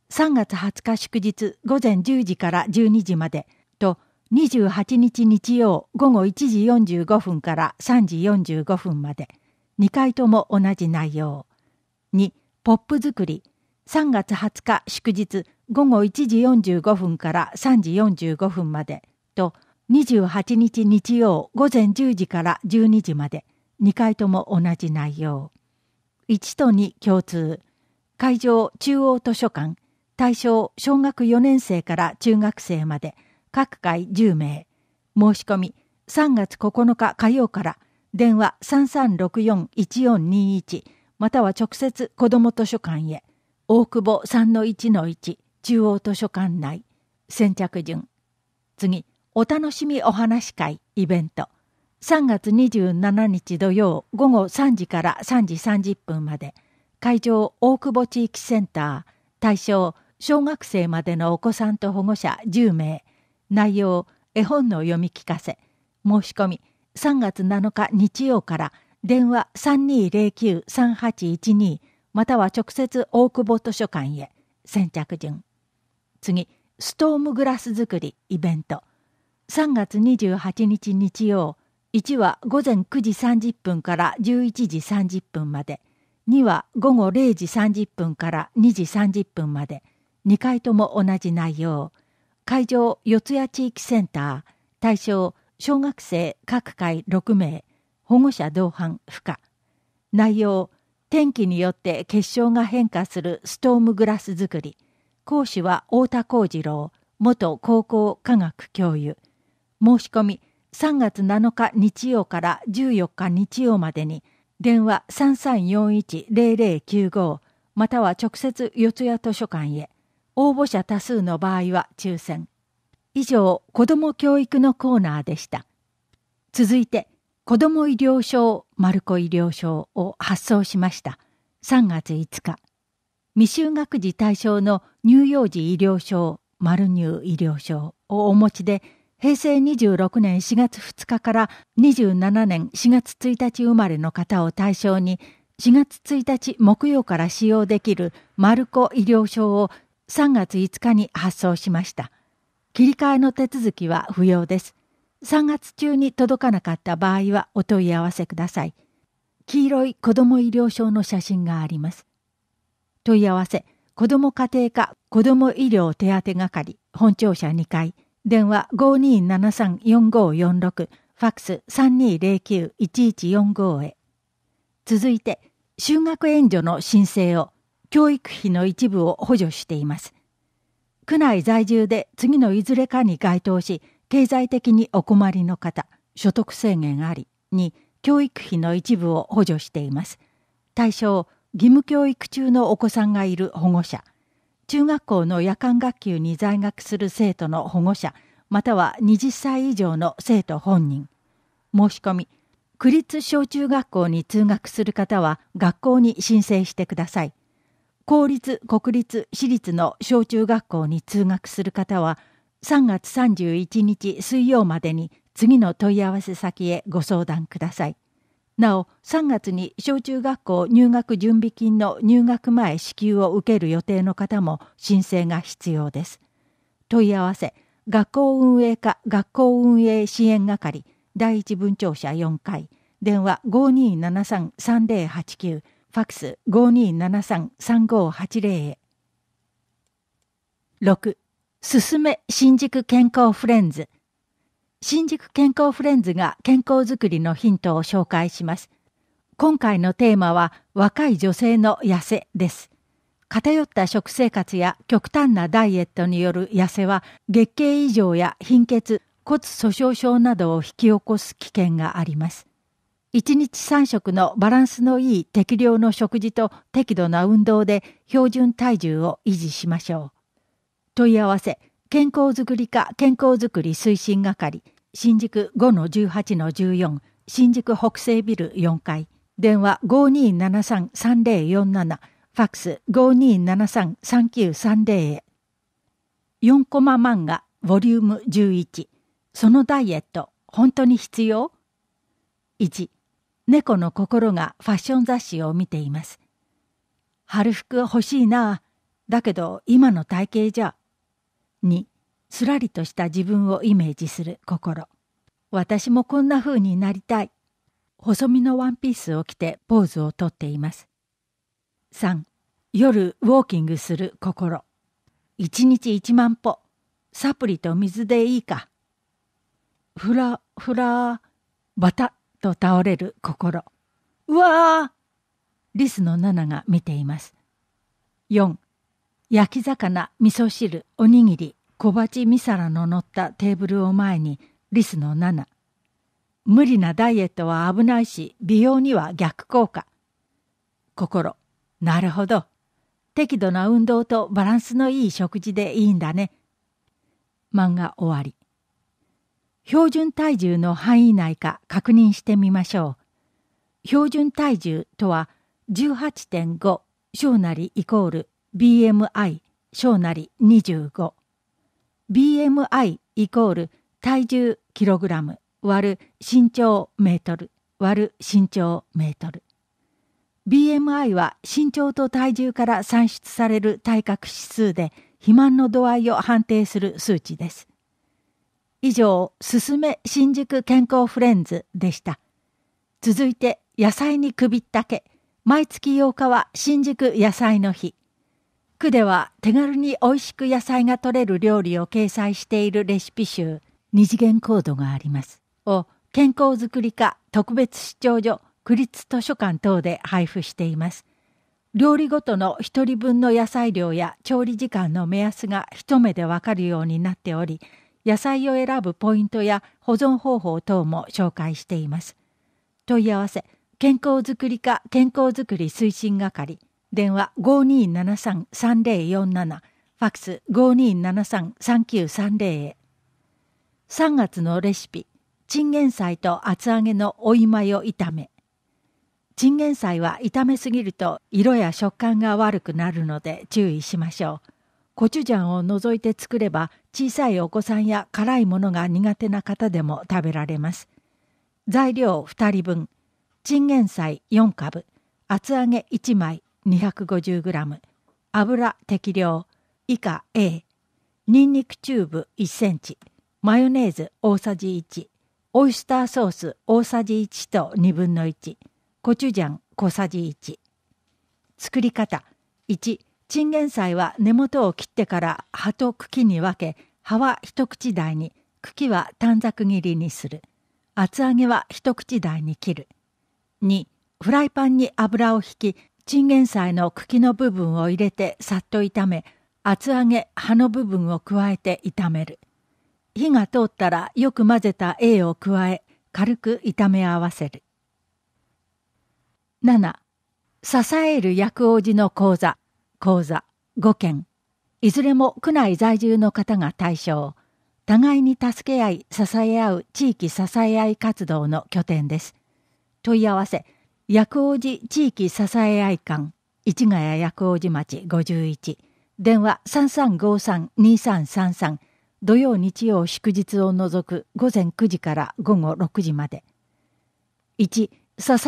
3月20日祝日午前10時から12時までと28日日曜午後1時45分から3時45分まで2回とも同じ内容2ポップ作り3月20日祝日午後1時45分から3時45分までと28日日曜午前10時から12時まで2回とも同じ内容1と2共通会場中央図書館対象小学4年生から中学生まで各回10名申し込み3月9日火曜から電話33641421または直接子ども図書館へ大久保一の一中央図書館内先着順次お楽しみお話会イベント3月27日土曜午後3時から3時30分まで会場大久保地域センター対象小学生までのお子さんと保護者10名内容絵本の読み聞かせ申し込み3月7日日曜から電話3209-3812または直接大久保図書館へ先着順次ストームグラス作りイベント3月28日日曜1は午前9時30分から11時30分まで2は午後0時30分から2時30分まで2回とも同じ内容会場四谷地域センター対象小学生各界6名保護者同伴不可内容天気によって結晶が変化するストームグラス作り講師は太田幸次郎元高校科学教諭申し込み3月7日日曜から14日日曜までに電話33410095または直接四谷図書館へ応募者多数の場合は抽選以上子ども教育のコーナーでした続いて子ども医療証マルコ医療証を発送しました3月5日未就学児対象の乳幼児医療証マルニュー医療証をお持ちで平成26年4月2日から27年4月1日生まれの方を対象に4月1日木曜から使用できるマルコ医療証を3月5日に発送しました。切り替えの手続きは不要です。3月中に届かなかった場合はお問い合わせください。黄色い子ども医療証の写真があります。問い合わせ、子ども家庭科子ども医療手当係、本庁舎2階、電話52734546、ファックス3209-1145へ。続いて、就学援助の申請を、教育費の一部を補助しています。区内在住で次のいずれかに該当し、経済的にお困りの方、所得制限ありに教育費の一部を補助しています。対象、義務教育中のお子さんがいる保護者、中学校の夜間学級に在学する生徒の保護者、または20歳以上の生徒本人、申し込み、区立小中学校に通学する方は学校に申請してください。公立、国立、私立の小中学校に通学する方は3月31日水曜までに次の問い合わせ先へご相談ください。なお、3月に小中学校入学準備金の入学前支給を受ける予定の方も申請が必要です。問い合わせ、学校運営課学校運営支援係第一文庁舎4階電話5273-3089、ファクス5273-3580へ。6すすめ新宿健康フレンズ。新宿健康フレンズが健康づくりのヒントを紹介します。今回のテーマは若い女性の痩せです。偏った食生活や極端なダイエットによる痩せは月経異常や貧血、骨粗鬆症などを引き起こす危険があります。1日3食のバランスのいい適量の食事と適度な運動で標準体重を維持しましょう。問い合わせ、健康づくり課健康づくり推進係、新宿5-18-14、新宿北西ビル4階、電話5273-3047、ファックス5273-3930へ。4コマ漫画、ボリューム11、そのダイエット、本当に必要 ?1、猫の心がファッション雑誌を見ています。春服欲しいなだけど今の体型じゃ2すらりとした自分をイメージする心私もこんな風になりたい細身のワンピースを着てポーズをとっています3夜ウォーキングする心1日1万歩サプリと水でいいかふらふらバタッと倒れる心うわーリスの7が見ています4焼き魚、味噌汁、おにぎり、小鉢みさらの乗ったテーブルを前に、リスの七無理なダイエットは危ないし、美容には逆効果。心、なるほど。適度な運動とバランスのいい食事でいいんだね。漫画終わり。標準体重の範囲内か確認してみましょう。標準体重とは18.5小なりイコール BMI 小なり 25BMI イコール体重キログラム割る身長メートル割る身長メートル BMI は身長と体重から算出される体格指数で肥満の度合いを判定する数値です以上「すすめ新宿健康フレンズ」でした続いて「野菜に首ったけ」毎月8日は新宿野菜の日区では手軽に美味しく野菜が摂れる料理を掲載しているレシピ集「二次元コードがあります」を健康づくり課特別視聴所区立図書館等で配布しています。料理ごとの1人分の野菜量や調理時間の目安が一目でわかるようになっており野菜を選ぶポイントや保存方法等も紹介しています問い合わせ健康づくり課健康づくり推進係電話5273-3047、ファックス5273-3930へ。3月のレシピ、チンゲン菜と厚揚げのおいまよ炒め。チンゲン菜は炒めすぎると色や食感が悪くなるので注意しましょう。コチュジャンを除いて作れば小さいお子さんや辛いものが苦手な方でも食べられます。材料2人分、チンゲン菜4株、厚揚げ1枚、250g 油適量以下 A にんにくチューブ1センチマヨネーズ大さじ1オイスターソース大さじ1と1分の1コチュジャン小さじ1作り方1チンゲン菜は根元を切ってから葉と茎に分け葉は一口大に茎は短冊切りにする厚揚げは一口大に切る2フライパンに油を引きチンゲン菜の茎の部分を入れてさっと炒め厚揚げ葉の部分を加えて炒める火が通ったらよく混ぜた A を加え軽く炒め合わせる7支える薬王子の講座講座5件いずれも区内在住の方が対象互いに助け合い支え合う地域支え合い活動の拠点です問い合わせ薬王寺地域支え合い館市ヶ谷薬王寺町51電話33532333土曜日曜祝日を除く午前9時から午後6時まで1支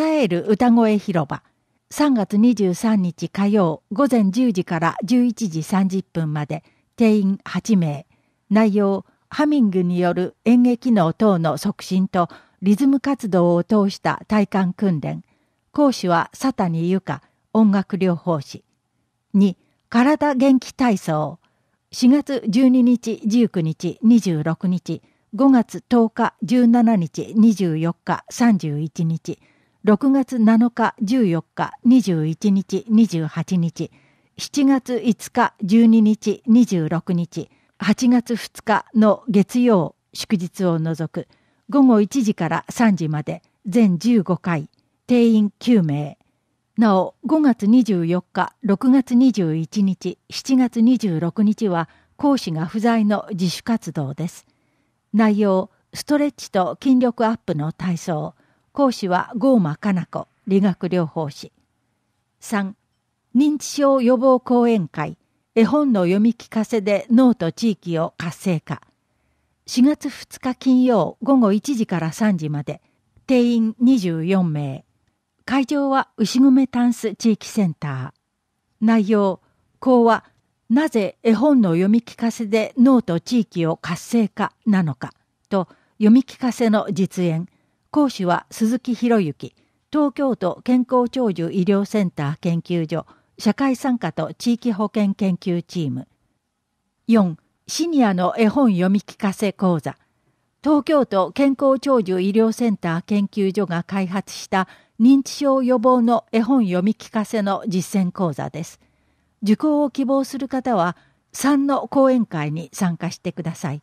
える歌声広場3月23日火曜午前10時から11時30分まで定員8名内容ハミングによる演劇能等の促進とリズム活動を通した体感訓練講師は佐谷由香音楽療法士。2、体元気体操。4月12日、19日、26日、5月10日、17日、24日、31日、6月7日、14日、21日、28日、7月5日、12日、26日、8月2日の月曜、祝日を除く、午後1時から3時まで、全15回、定員9名、なお5月24日、6月21日、7月26日は講師が不在の自主活動です。内容、ストレッチと筋力アップの体操。講師は郷間加奈子、理学療法士。3、認知症予防講演会、絵本の読み聞かせで脳と地域を活性化。4月2日金曜午後1時から3時まで、定員24名。会場は牛込タンス地域センター。内容、講はなぜ絵本の読み聞かせで脳と地域を活性化なのかと読み聞かせの実演。講師は鈴木博之、東京都健康長寿医療センター研究所社会参加と地域保健研究チーム。4、シニアの絵本読み聞かせ講座。東京都健康長寿医療センター研究所が開発した認知症予防の絵本読み聞かせの実践講座です。受講を希望する方は3の講演会に参加してください。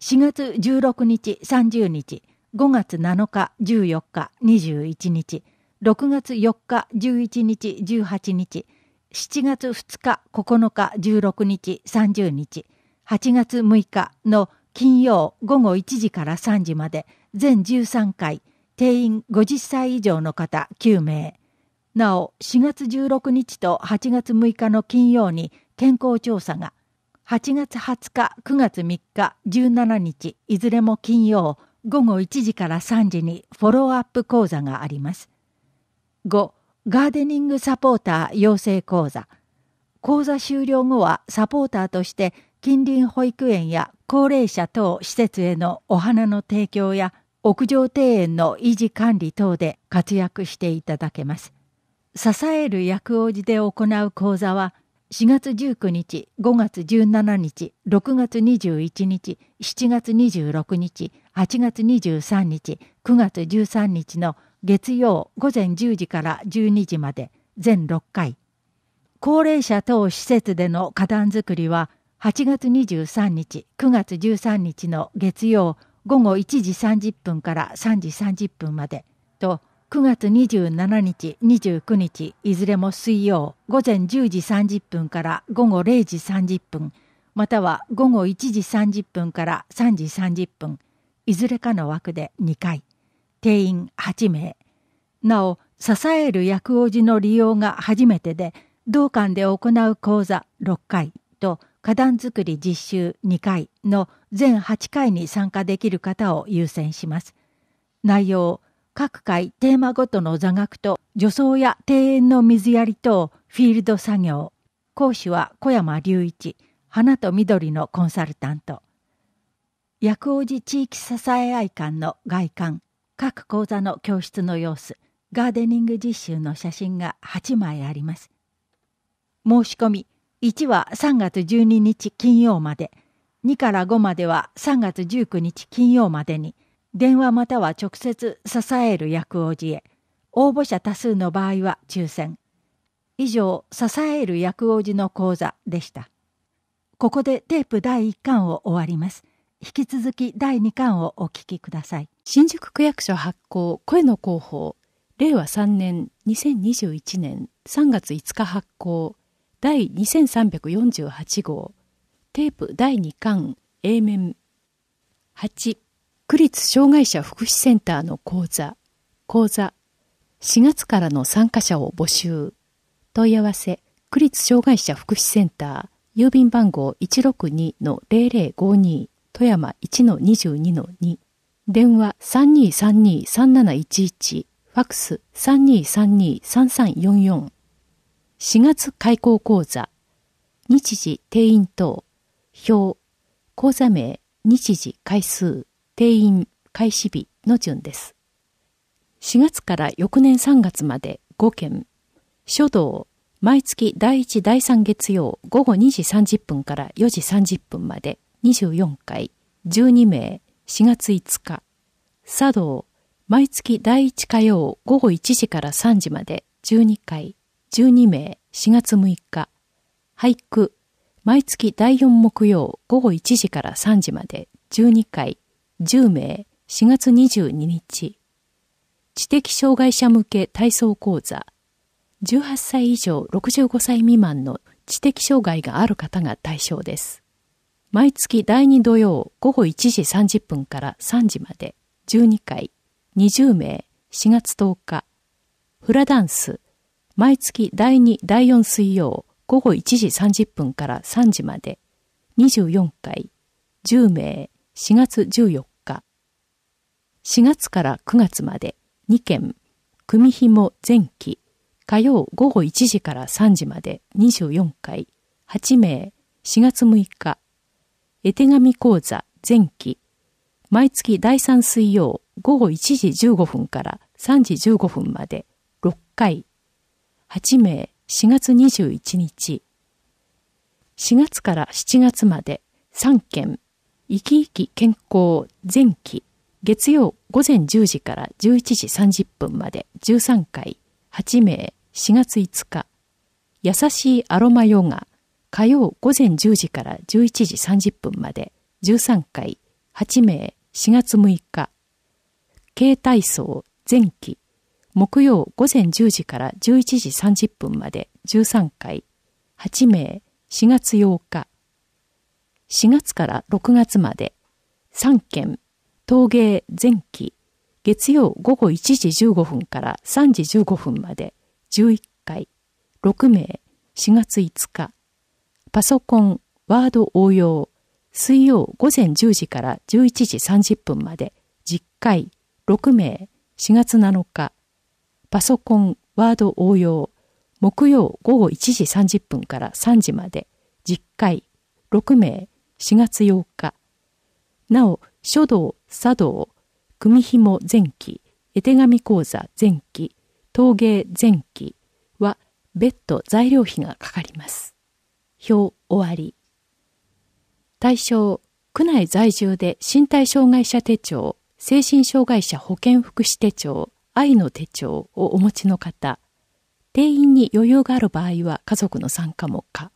4月16日30日、5月7日14日21日、6月4日11日18日、7月2日9日16日30日、8月6日の金曜午後1時から3時まで全13回定員50歳以上の方9名、なお4月16日と8月6日の金曜に健康調査が、8月20日、9月3日、17日、いずれも金曜午後1時から3時にフォローアップ講座があります。5、ガーデニングサポーター養成講座。講座終了後はサポーターとして近隣保育園や高齢者等施設へのお花の提供や屋上庭園の維持管理等で活躍していただけます。支える役王子で行う講座は4月19日、5月17日、6月21日、7月26日、8月23日、9月13日の月曜午前10時から12時まで全6回。高齢者等施設での花壇作りは8月23日、9月13日の月曜午後1時30分から3時30分までと9月27日29日いずれも水曜午前10時30分から午後0時30分または午後1時30分から3時30分いずれかの枠で2回定員8名なお支える薬王寺の利用が初めてで同館で行う講座6回と花壇作り実習2回の全8回に参加できる方を優先します。内容、各回テーマごとの座学と除草や庭園の水やり等、フィールド作業。講師は小山隆一、花と緑のコンサルタント。薬王寺地域支え合館の外観、各講座の教室の様子、ガーデニング実習の写真が8枚あります。申し込み1は3月12日金曜まで、2から5までは3月19日金曜までに、電話または直接支える役王子へ、応募者多数の場合は抽選。以上、支える役王子の講座でした。ここでテープ第1巻を終わります。引き続き第2巻をお聞きください。新宿区役所発行声の広報令和3年2021年3月5日発行第2348号テープ第2巻 A 面8区立障害者福祉センターの講座講座4月からの参加者を募集問い合わせ区立障害者福祉センター郵便番号162-0052富山1-22-2電話3232-3711ファックス3232-3344 4月開校講座、日時定員等、表、講座名、日時、回数、定員、開始日の順です。4月から翌年3月まで5件、書道、毎月第1、第3月曜午後2時30分から4時30分まで24回、12名、4月5日、茶道、毎月第1火曜午後1時から3時まで12回、12名4月6日俳句毎月第4木曜午後1時から3時まで12回10名4月22日知的障害者向け体操講座18歳以上65歳未満の知的障害がある方が対象です。毎月第2土曜午後1時30分から3時まで12回20名4月10日フラダンス毎月第2、第4水曜午後1時30分から3時まで24回10名4月14日4月から9月まで2件組紐前期火曜午後1時から3時まで24回8名4月6日絵手紙講座前期毎月第3水曜午後1時15分から3時15分まで6回8名4月21日4月から7月まで3件生き生き健康前期月曜午前10時から11時30分まで13回8名4月5日優しいアロマヨガ火曜午前10時から11時30分まで13回8名4月6日携体操前期木曜午前10時から11時30分まで13回、8名、4月8日、4月から6月まで、3件、陶芸前期、月曜午後1時15分から3時15分まで、11回、6名、4月5日、パソコン、ワード応用、水曜午前10時から11時30分まで、10回、6名、4月7日、パソコン、ワード応用、木曜午後1時30分から3時まで、10回、6名、4月8日。なお、書道、茶道、組紐前期、絵手紙講座前期、陶芸前期は別途材料費がかかります。表終わり。対象、区内在住で身体障害者手帳、精神障害者保健福祉手帳、愛の手帳をお持ちの方、定員に余裕がある場合は家族の参加も可。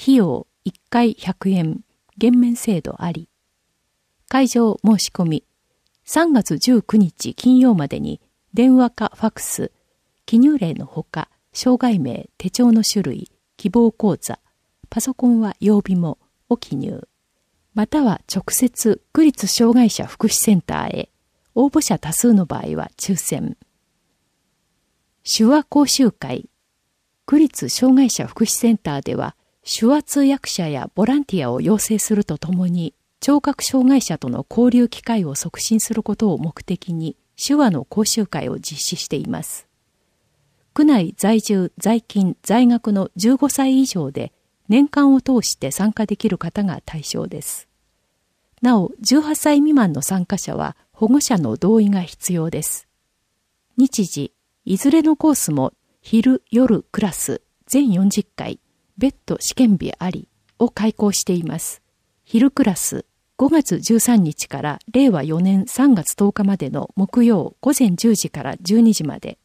費用1回100円、減免制度あり。会場申し込み、3月19日金曜までに電話かファクス、記入例のほか、障害名、手帳の種類、希望口座、パソコンは曜日もを記入。または直接区立障害者福祉センターへ応募者多数の場合は抽選。手話講習会、区立障害者福祉センターでは、手話通訳者やボランティアを養成するとともに、聴覚障害者との交流機会を促進することを目的に、手話の講習会を実施しています。区内在住、在勤、在学の15歳以上で、年間を通して参加できる方が対象です。なお、18歳未満の参加者は保護者の同意が必要です。日時、いずれのコースも昼、夜、クラス、全40回、別途試験日ありを開講しています。昼クラス、5月13日から令和4年3月10日までの木曜午前10時から12時まで。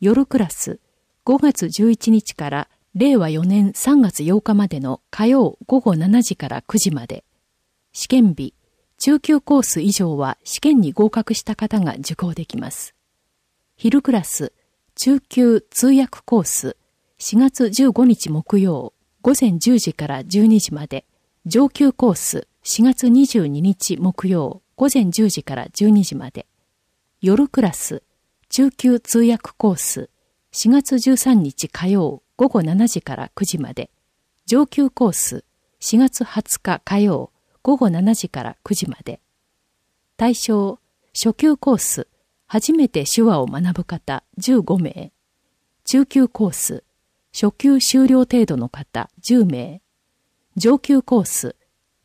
夜クラス、5月11日から令和4年3月8日までの火曜午後7時から9時まで。試験日、中級コース以上は試験に合格した方が受講できます。昼クラス、中級通訳コース、4月15日木曜、午前10時から12時まで、上級コース、4月22日木曜、午前10時から12時まで、夜クラス、中級通訳コース、4月13日火曜、午後7時から9時まで、上級コース、4月20日火曜、午後7時から9時まで。対象、初級コース、初めて手話を学ぶ方15名。中級コース、初級終了程度の方10名。上級コース、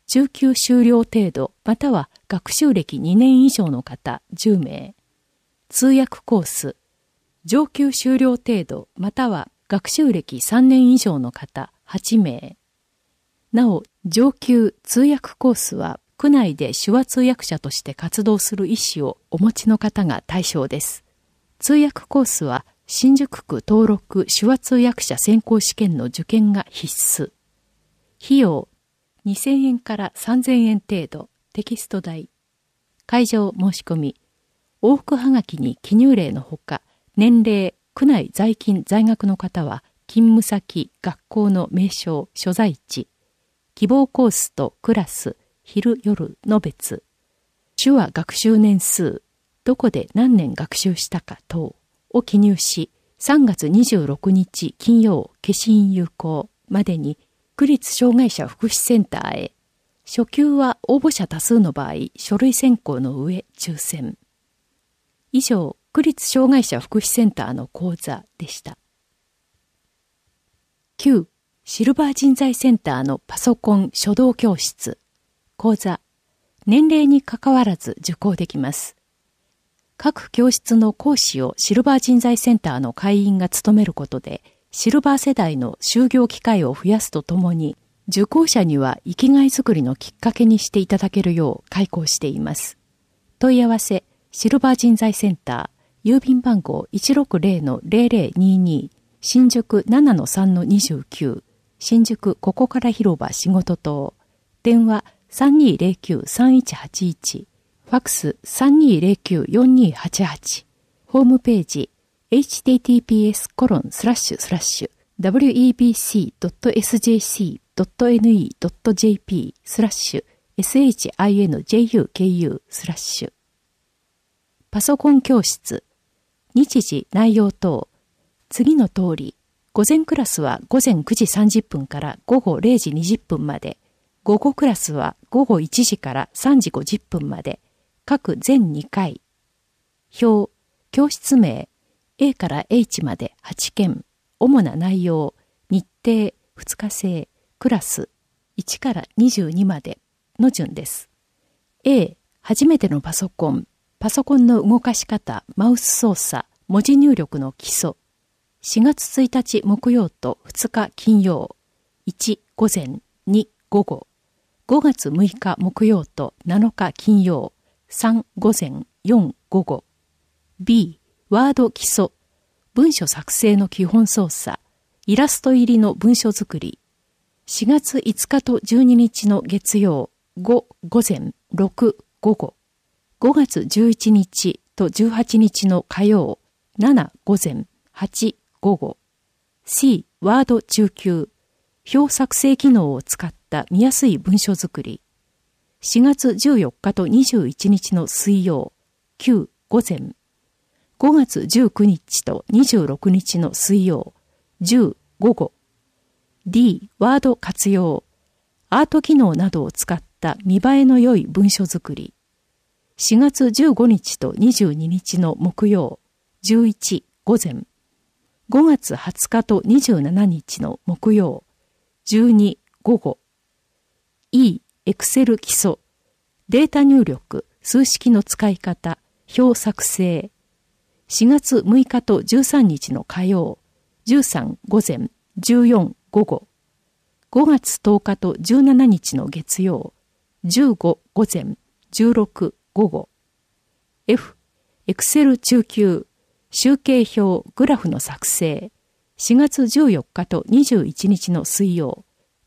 中級終了程度または学習歴2年以上の方10名。通訳コース、上級終了程度または学習歴3年以上の方8名。なお、上級通訳コースは、区内で手話通訳者として活動する意思をお持ちの方が対象です。通訳コースは、新宿区登録手話通訳者選考試験の受験が必須。費用、2000円から3000円程度、テキスト代。会場申し込み、往復はがきに記入例のほか、年齢、区内在勤在学の方は、勤務先、学校の名称、所在地、希望コースとクラス、昼夜の別、手話学習年数、どこで何年学習したか等を記入し、3月26日金曜消印有効までに区立障害者福祉センターへ、初級は応募者多数の場合、書類選考の上抽選。以上、区立障害者福祉センターの講座でした。9シルバー人材センターのパソコン書道教室、講座、年齢にかかわらず受講できます。各教室の講師をシルバー人材センターの会員が務めることで、シルバー世代の就業機会を増やすとともに、受講者には生きがいづくりのきっかけにしていただけるよう開講しています。問い合わせ、シルバー人材センター、郵便番号160-0022、新宿7-3-29、新宿ここから広場仕事棟、電話3209-3181、ファックス3209-4288、ホームページ https コロンスラッシュスラッシュ webc.sjc.ne.jp スラッシュ shinjuku スラッシュパソコン教室日時内容等次の通り午前クラスは午前9時30分から午後0時20分まで、午後クラスは午後1時から3時50分まで、各全2回。表、教室名、A から H まで8件、主な内容、日程、2日制、クラス、1から22までの順です。A、初めてのパソコン、パソコンの動かし方、マウス操作、文字入力の基礎、4月1日木曜と2日金曜、1午前、2午後、5月6日木曜と7日金曜、3午前、4午後、B、ワード基礎、文書作成の基本操作、イラスト入りの文書作り、4月5日と12日の月曜、5午前、6午後、5月11日と18日の火曜、7午前、8午後、C ワード中級表作成機能を使った見やすい文書作り、4月14日と21日の水曜、9午前、5月19日と26日の水曜、10午後、D ワード活用、アート機能などを使った見栄えの良い文書作り、4月15日と22日の木曜、11午前、5月20日と27日の木曜、12午後、E、Excel 基礎、データ入力、数式の使い方、表作成、4月6日と13日の火曜、13午前、14午後、5月10日と17日の月曜、15午前、16午後、F、エクセル中級、集計表グラフの作成、4月14日と21日の水曜、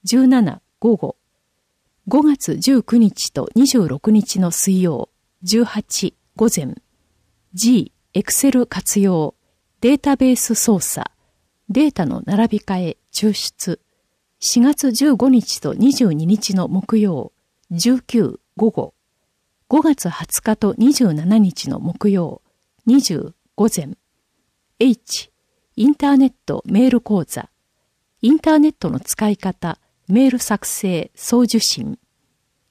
17午後、5月19日と26日の水曜、18午前、G、エクセル活用、データベース操作、データの並び替え、抽出、4月15日と22日の木曜、19午後、5月20日と27日の木曜、20午前 H インターネットメール講座インターネットの使い方メール作成送受信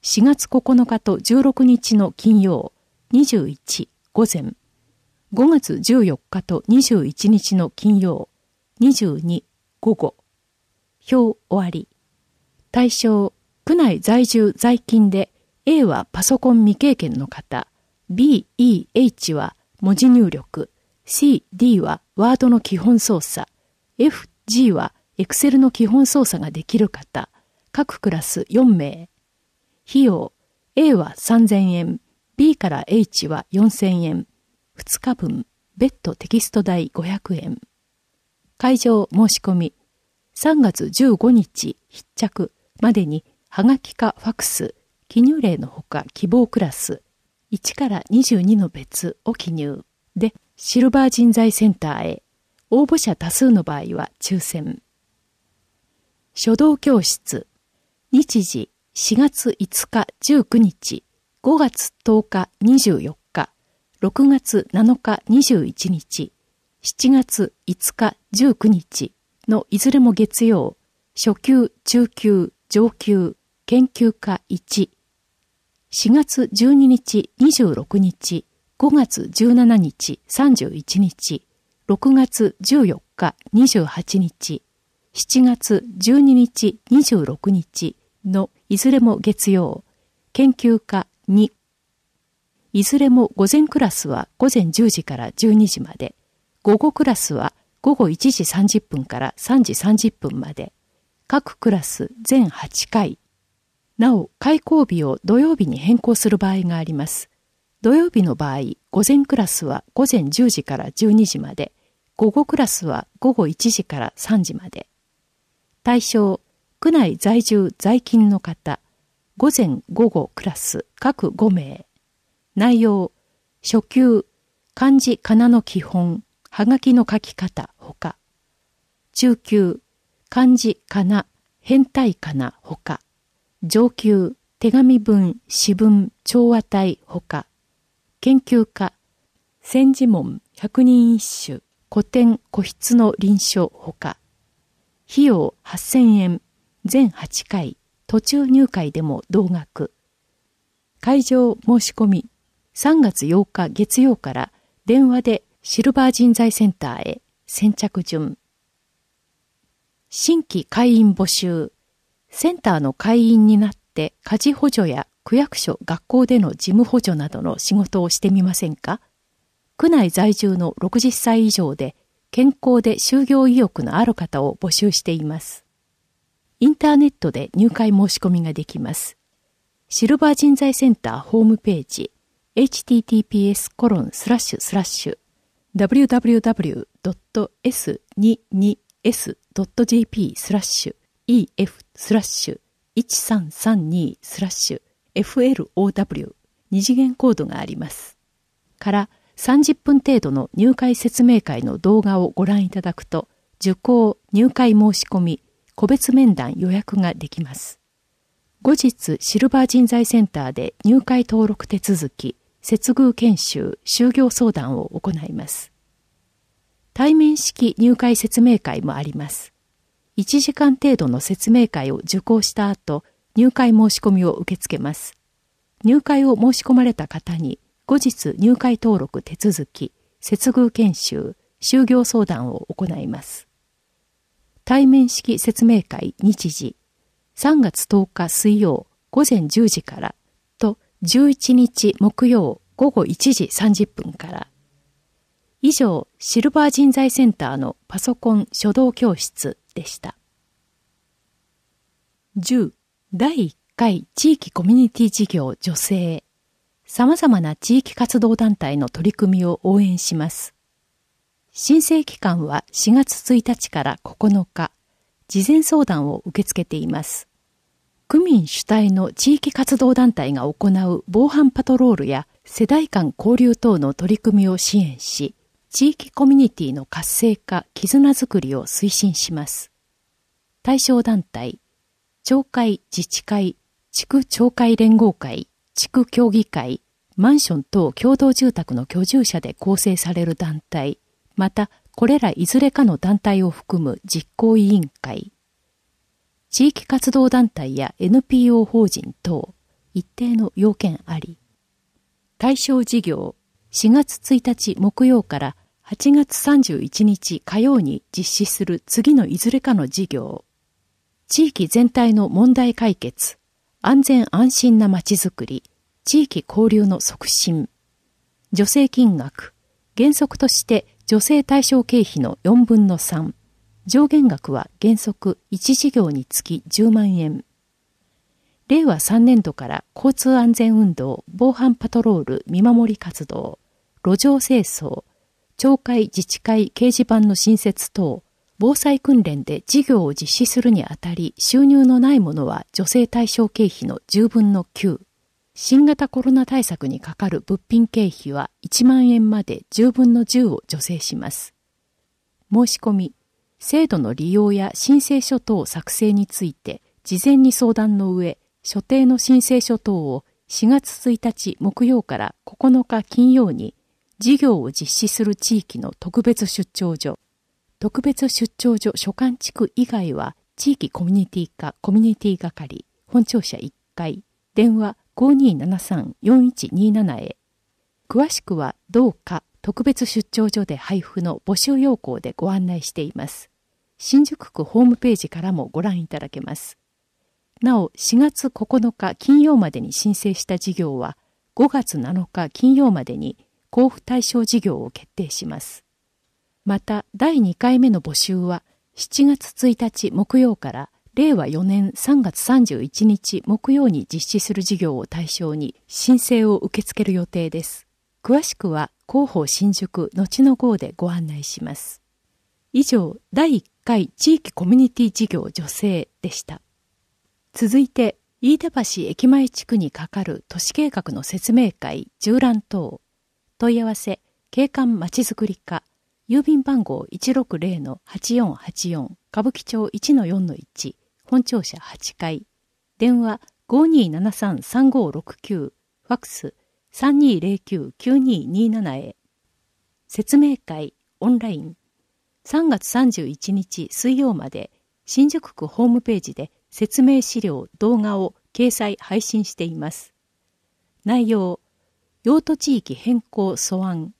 4月9日と16日の金曜21午前5月14日と21日の金曜22午後表終わり対象区内在住在勤で A はパソコン未経験の方 BEH は文字入力 C、D はワードの基本操作、F、G は Excel の基本操作ができる方、各クラス4名。費用、A は3000円、B から H は4000円、2日分、別途テキスト代500円。会場申し込み、3月15日必着までに、はがきかファクス、記入例のほか希望クラス、1から22の別を記入で、シルバー人材センターへ応募者多数の場合は抽選。書道教室日時4月5日19日5月10日24日6月7日21日7月5日19日のいずれも月曜初級中級上級研究科1 4月12日26日5月17日、31日、6月14日、28日、7月12日、26日のいずれも月曜、研究家2、いずれも午前クラスは午前10時から12時まで、午後クラスは午後1時30分から3時30分まで、各クラス全8回、なお開校日を土曜日に変更する場合があります。土曜日の場合、午前クラスは午前10時から12時まで、午後クラスは午後1時から3時まで。対象、区内在住在勤の方、午前午後クラス各5名。内容、初級、漢字仮名の基本、はがきの書き方、ほか。中級、漢字仮名、変態仮名、ほか。上級、手紙文、詩文、調和体、ほか。研究家、千字門百人一首、古典個室の臨床ほか、費用8000円、全8回、途中入会でも同額。会場申し込み、3月8日月曜から電話でシルバー人材センターへ先着順。新規会員募集。センターの会員になって家事補助や区役所、学校での事務補助などの仕事をしてみませんか区内在住の60歳以上で健康で就業意欲のある方を募集しています。インターネットで入会申し込みができます。シルバー人材センターホームページ https コロンスラッシュスラッシュ www.s22s.jp スラッシュ ef スラッシュ1332スラッシュ FLOW 二次元コードがあります。から30分程度の入会説明会の動画をご覧いただくと、受講、入会申し込み、個別面談予約ができます。後日、シルバー人材センターで入会登録手続き、接遇研修、就業相談を行います。対面式入会説明会もあります。1時間程度の説明会を受講した後、入会申し込みを受け付けます。入会を申し込まれた方に、後日入会登録手続き、接遇研修、就業相談を行います。対面式説明会日時、3月10日水曜午前10時からと11日木曜午後1時30分から。以上、シルバー人材センターのパソコン書道教室でした。10第1回地域コミュニティ事業女性、様々な地域活動団体の取り組みを応援します。申請期間は4月1日から9日、事前相談を受け付けています。区民主体の地域活動団体が行う防犯パトロールや世代間交流等の取り組みを支援し、地域コミュニティの活性化、絆づくりを推進します。対象団体、町会、自治会、地区町会連合会、地区協議会、マンション等共同住宅の居住者で構成される団体、またこれらいずれかの団体を含む実行委員会、地域活動団体や NPO 法人等、一定の要件あり、対象事業、4月1日木曜から8月31日火曜に実施する次のいずれかの事業、地域全体の問題解決、安全安心な街づくり、地域交流の促進、助成金額、原則として助成対象経費の4分の3、上限額は原則1事業につき10万円。令和3年度から交通安全運動、防犯パトロール見守り活動、路上清掃、町会自治会掲示板の新設等、防災訓練で事業を実施するにあたり収入のないものは女性対象経費の10分の9、新型コロナ対策にかかる物品経費は1万円まで10分の10を助成します。申し込み、制度の利用や申請書等作成について事前に相談の上、所定の申請書等を4月1日木曜から9日金曜に事業を実施する地域の特別出張所、特別出張所所管地区以外は、地域コミュニティ課、コミュニティ係、本庁舎1階、電話5273-4127へ。詳しくは、同課特別出張所で配布の募集要項でご案内しています。新宿区ホームページからもご覧いただけます。なお、4月9日金曜までに申請した事業は、5月7日金曜までに交付対象事業を決定します。また、第2回目の募集は、7月1日木曜から令和4年3月31日木曜に実施する事業を対象に申請を受け付ける予定です。詳しくは広報新宿後の号でご案内します。以上、第1回地域コミュニティ事業女性でした。続いて、飯田橋駅前地区に係る都市計画の説明会縦覧等問い合わせ景観まちづくり課郵便番号160-8484歌舞伎町1-4-1本庁舎8階電話5273-3569ファクス3209-9227へ説明会オンライン3月31日水曜まで新宿区ホームページで説明資料動画を掲載配信しています内容用途地域変更素案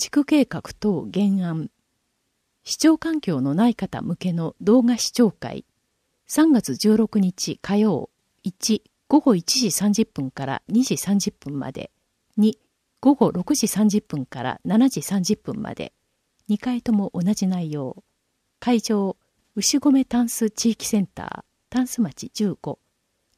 地区計画等原案、視聴環境のない方向けの動画視聴会、3月16日火曜1、午後1時30分から2時30分まで、2、午後6時30分から7時30分まで、2回とも同じ内容、会場、牛込タンス地域センター、タンス町15、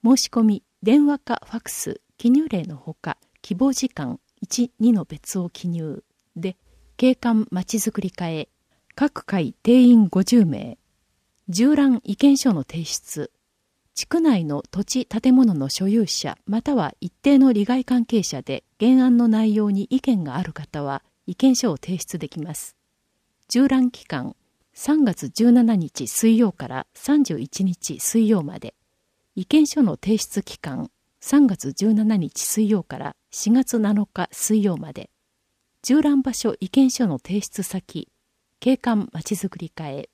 申し込み、電話かファックス、記入例のほか、希望時間1、2の別を記入。で、景観まちづくり課へ、各会定員50名、縦覧意見書の提出、地区内の土地建物の所有者または一定の利害関係者で原案の内容に意見がある方は意見書を提出できます。縦覧期間3月17日水曜から31日水曜まで、意見書の提出期間3月17日水曜から4月7日水曜まで、縦覧場所意見書の提出先、景観まちづくり課へ。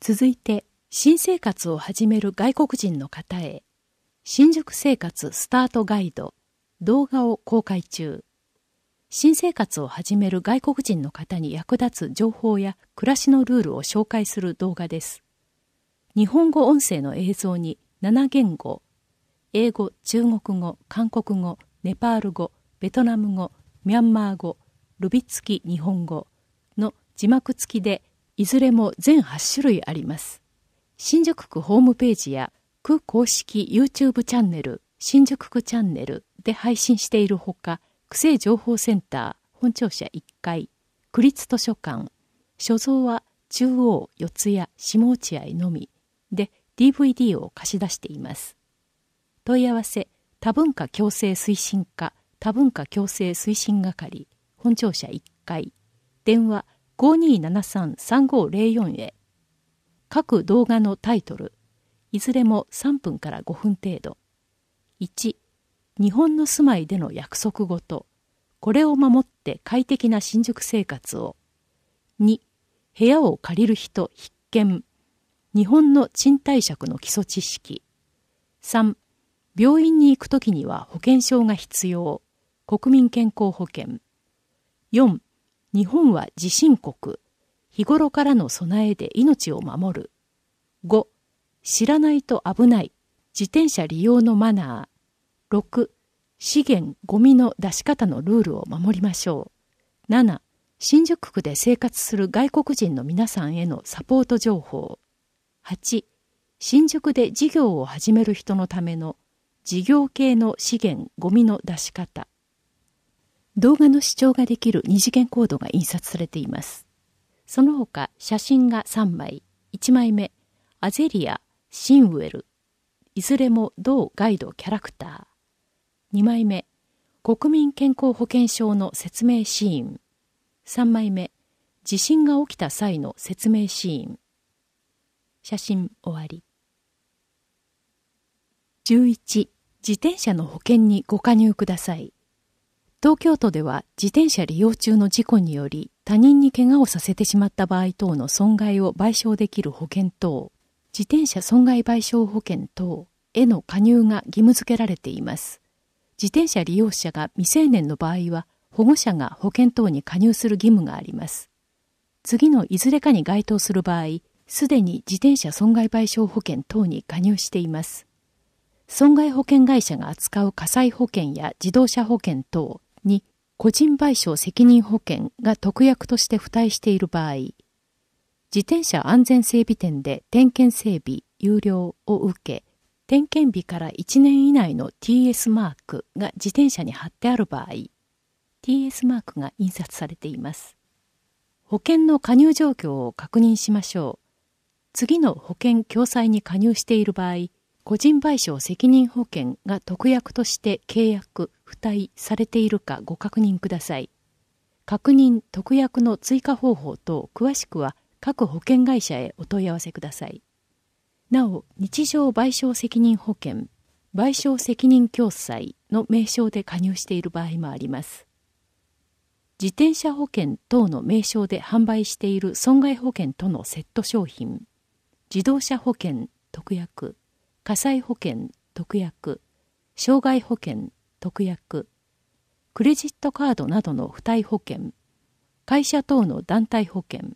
続いて、新生活を始める外国人の方へ、新宿生活スタートガイド、動画を公開中。新生活を始める外国人の方に役立つ情報や暮らしのルールを紹介する動画です。日本語音声の映像に7言語、英語、中国語、韓国語、ネパール語、ベトナム語、ミャンマー語、ルビ付き日本語の字幕付きでいずれも全8種類あります。新宿区ホームページや区公式 YouTube チャンネル、新宿区チャンネルで配信しているほか、区政情報センター本庁舎1階、区立図書館、所蔵は中央四谷下落合のみで DVD を貸し出しています。問い合わせ多文化共生推進課多文化共生推進係本庁舎1階、電話5273-3504へ。各動画のタイトル、いずれも3分から5分程度。1、日本の住まいでの約束ごと、これを守って快適な新宿生活を。2、部屋を借りる人必見。日本の賃貸借の基礎知識。3、病院に行くときには保険証が必要。国民健康保険。4、日本は地震国。日頃からの備えで命を守る。5、知らないと危ない。自転車利用のマナー。6、資源、ゴミの出し方のルールを守りましょう。7、新宿区で生活する外国人の皆さんへのサポート情報。8、新宿で事業を始める人のための事業系の資源、ゴミの出し方。動画の視聴ができる二次元コードが印刷されています。その他、写真が3枚。1枚目、アゼリア、シンウェル。いずれも同ガイドキャラクター。2枚目、国民健康保険証の説明シーン。3枚目、地震が起きた際の説明シーン。写真終わり。11、自転車の保険にご加入ください。東京都では自転車利用中の事故により他人に怪我をさせてしまった場合等の損害を賠償できる保険等、自転車損害賠償保険等への加入が義務付けられています。自転車利用者が未成年の場合は保護者が保険等に加入する義務があります。次のいずれかに該当する場合、すでに自転車損害賠償保険等に加入しています。損害保険会社が扱う火災保険や自動車保険等、に個人賠償責任保険が特約として付帯している場合、自転車安全整備店で点検整備有料を受け、点検日から1年以内の TS マークが自転車に貼ってある場合、TS マークが印刷されています。保険の加入状況を確認しましょう。次の保険共済に加入している場合、個人賠償責任保険が特約として契約付帯されているかご確認ください。確認・特約の追加方法等詳しくは各保険会社へお問い合わせください。なお、日常賠償責任保険、賠償責任共済の名称で加入している場合もあります。自転車保険等の名称で販売している損害保険とのセット商品、自動車保険特約、火災保険特約、障害保険特約クレジットカードなどの付帯保険会社等の団体保険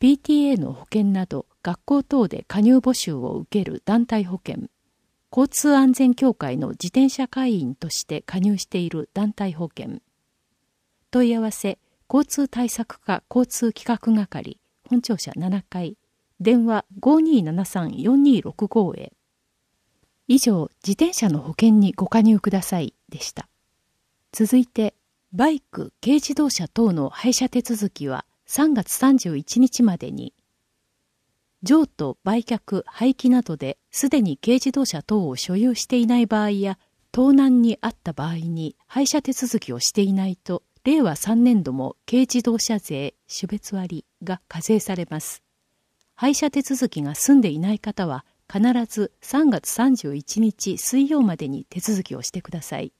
PTA の保険など学校等で加入募集を受ける団体保険交通安全協会の自転車会員として加入している団体保険問い合わせ交通対策課交通企画係本庁舎7階電話5273-4265へ以上自転車の保険にご加入くださいでした。続いて、バイク、軽自動車等の廃車手続きは3月31日までに、譲渡、売却、廃棄などですでに軽自動車等を所有していない場合や、盗難にあった場合に廃車手続きをしていないと、令和3年度も軽自動車税、種別割が課税されます。廃車手続きが済んでいない方は、必ず3月31日水曜までに手続きをしてください。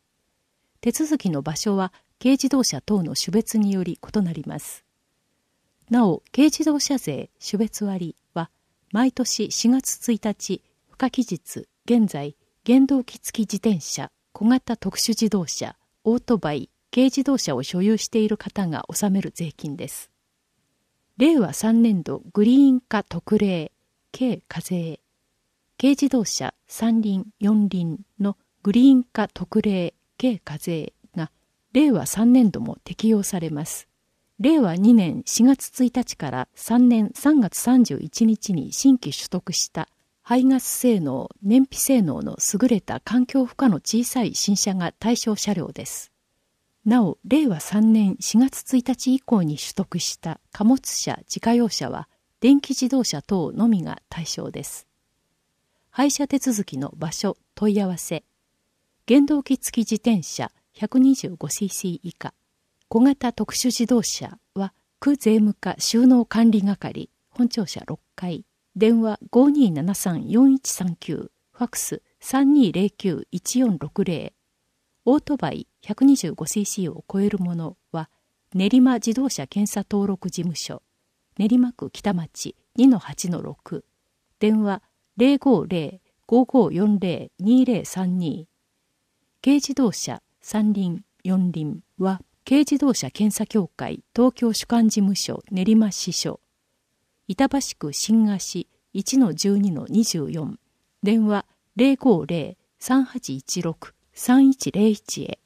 手続きの場所は軽自動車等の種別により異なります。なお、軽自動車税種別割は、毎年4月1日、付加期日、現在、原動機付き自転車、小型特殊自動車、オートバイ、軽自動車を所有している方が納める税金です。令和3年度グリーン化特例、軽課税、軽自動車、三輪、四輪のグリーン化特例軽課税が令和3年度も適用されます。令和2年4月1日から3年3月31日に新規取得した排ガス性能、燃費性能の優れた環境負荷の小さい新車が対象車両です。なお、令和3年4月1日以降に取得した貨物車、自家用車は電気自動車等のみが対象です。廃車手続きの場所、問い合わせ、原動機付き自転車 125cc 以下、小型特殊自動車は、区税務課収納管理係、本庁舎6階、電話5273-4139、ファクス3209-1460、オートバイ 125cc を超えるものは、練馬自動車検査登録事務所、練馬区北町2-8-6、電話050-5540-2032軽自動車、三輪、四輪は、軽自動車検査協会東京主管事務所練馬支所、板橋区新河市1-12-24、電話050-3816-3101へ。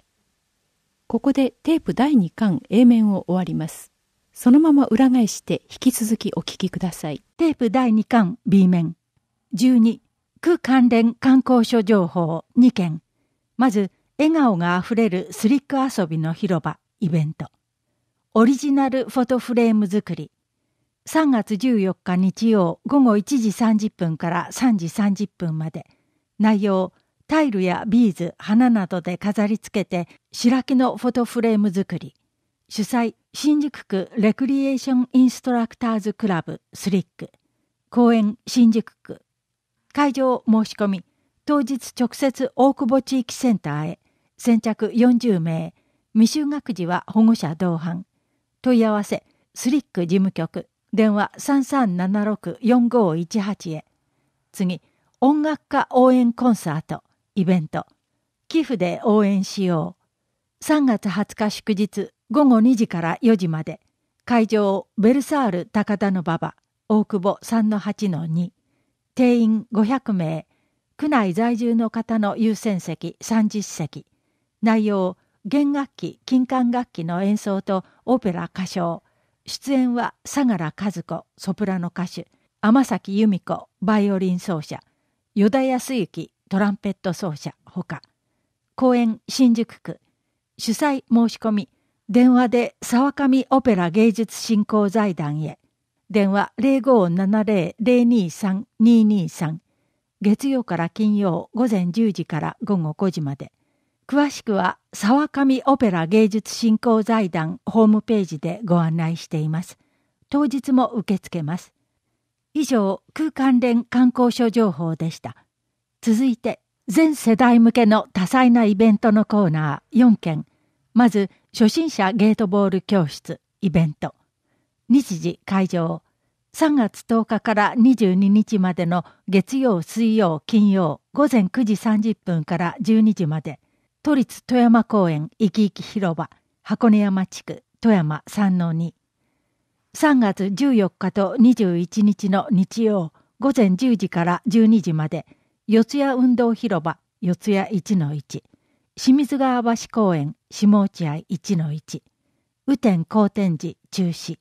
ここでテープ第2巻 A 面を終わります。そのまま裏返して引き続きお聞きください。テープ第2巻 B 面。12、区関連観光所情報2件。まず、笑顔があふれるスリック遊びの広場、イベント。オリジナルフォトフレーム作り。3月14日日曜午後1時30分から3時30分まで。内容、タイルやビーズ、花などで飾り付けて、白木のフォトフレーム作り。主催、新宿区レクリエーションインストラクターズクラブ、スリック。公演、新宿区。会場申し込み、当日直接大久保地域センターへ先着40名未就学児は保護者同伴問い合わせスリック事務局電話33764518へ次音楽家応援コンサートイベント寄付で応援しよう3月20日祝日午後2時から4時まで会場ベルサール高田馬場大久保3-8-2定員500名区内在住の方の優先席30席内容弦楽器金管楽器の演奏とオペラ歌唱出演は相良和子ソプラノ歌手天崎由美子バイオリン奏者依田康之トランペット奏者ほか公演新宿区主催申し込み電話で沢上オペラ芸術振興財団へ電話0570-023-223月曜から金曜午前10時から午後5時まで詳しくは沢上オペラ芸術振興財団ホームページでご案内しています当日も受け付けます以上空間連観光所情報でした続いて全世代向けの多彩なイベントのコーナー4件まず初心者ゲートボール教室イベント日時会場3月10日から22日までの月曜、水曜、金曜午前9時30分から12時まで、都立富山公園いきいき広場、箱根山地区、富山3の2。3月14日と21日の日曜午前10時から12時まで、四谷運動広場、四谷1の1。清水川橋公園、下落合1の1。雨天、好天寺、中止。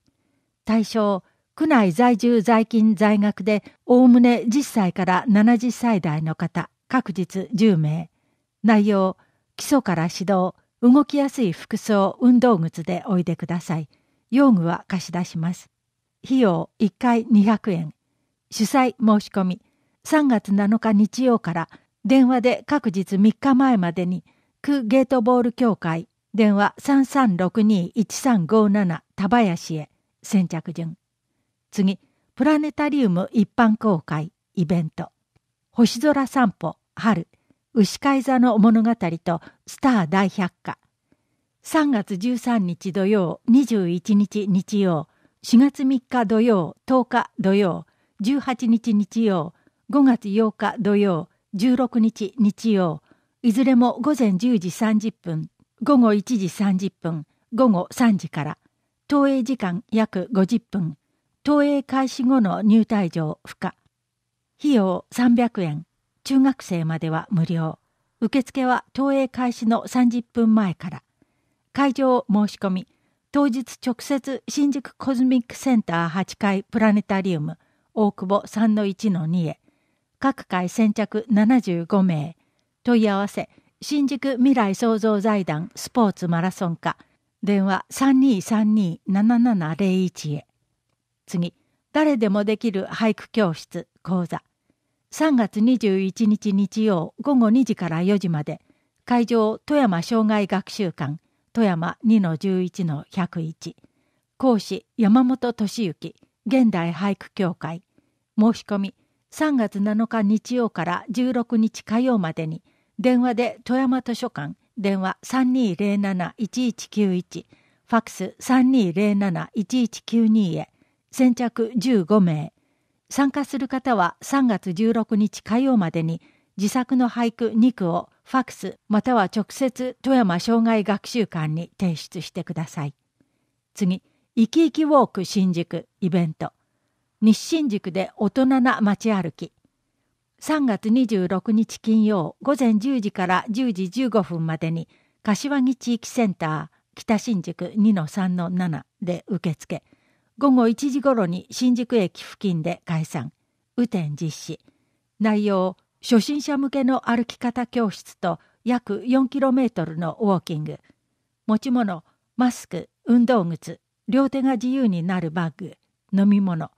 対象、区内在住在勤在学で、おおむね10歳から70歳代の方、各日10名。内容、基礎から指導、動きやすい服装、運動靴でおいでください。用具は貸し出します。費用1回200円。主催申し込み、3月7日日曜から電話で各日3日前までに、区ゲートボール協会、電話3362-1357田林へ、先着順。次、プラネタリウム一般公開、イベント。星空散歩、春。牛飼い座の物語とスター大百科。3月13日土曜、21日日曜、4月3日土曜、10日土曜、18日日曜、5月8日土曜、16日日曜、いずれも午前10時30分、午後1時30分、午後3時から、投影時間約50分、投影開始後の入退場不可費用300円中学生までは無料受付は投影開始の30分前から会場申し込み当日直接新宿コズミックセンター8階プラネタリウム大久保3-1-2へ各界先着75名問い合わせ新宿未来創造財団スポーツマラソン課電話3232-7701へ次誰でもできる俳句教室講座3月21日日曜午後2時から4時まで会場富山障害学習館富山2-11-101講師山本俊之現代俳句協会申し込み3月7日日曜から16日火曜までに電話で富山図書館電話3207-1191ファックス3207-1192へ先着15名参加する方は3月16日火曜までに自作の俳句2句をファクスまたは直接富山障害学習館に提出してください次生き生きウォーク新宿イベント西新宿で大人な街歩き3月26日金曜午前10時から10時15分までに柏木地域センター北新宿2-3-7で受付午後1時ごろに新宿駅付近で解散雨天実施内容初心者向けの歩き方教室と約 4km のウォーキング持ち物マスク運動靴両手が自由になるバッグ飲み物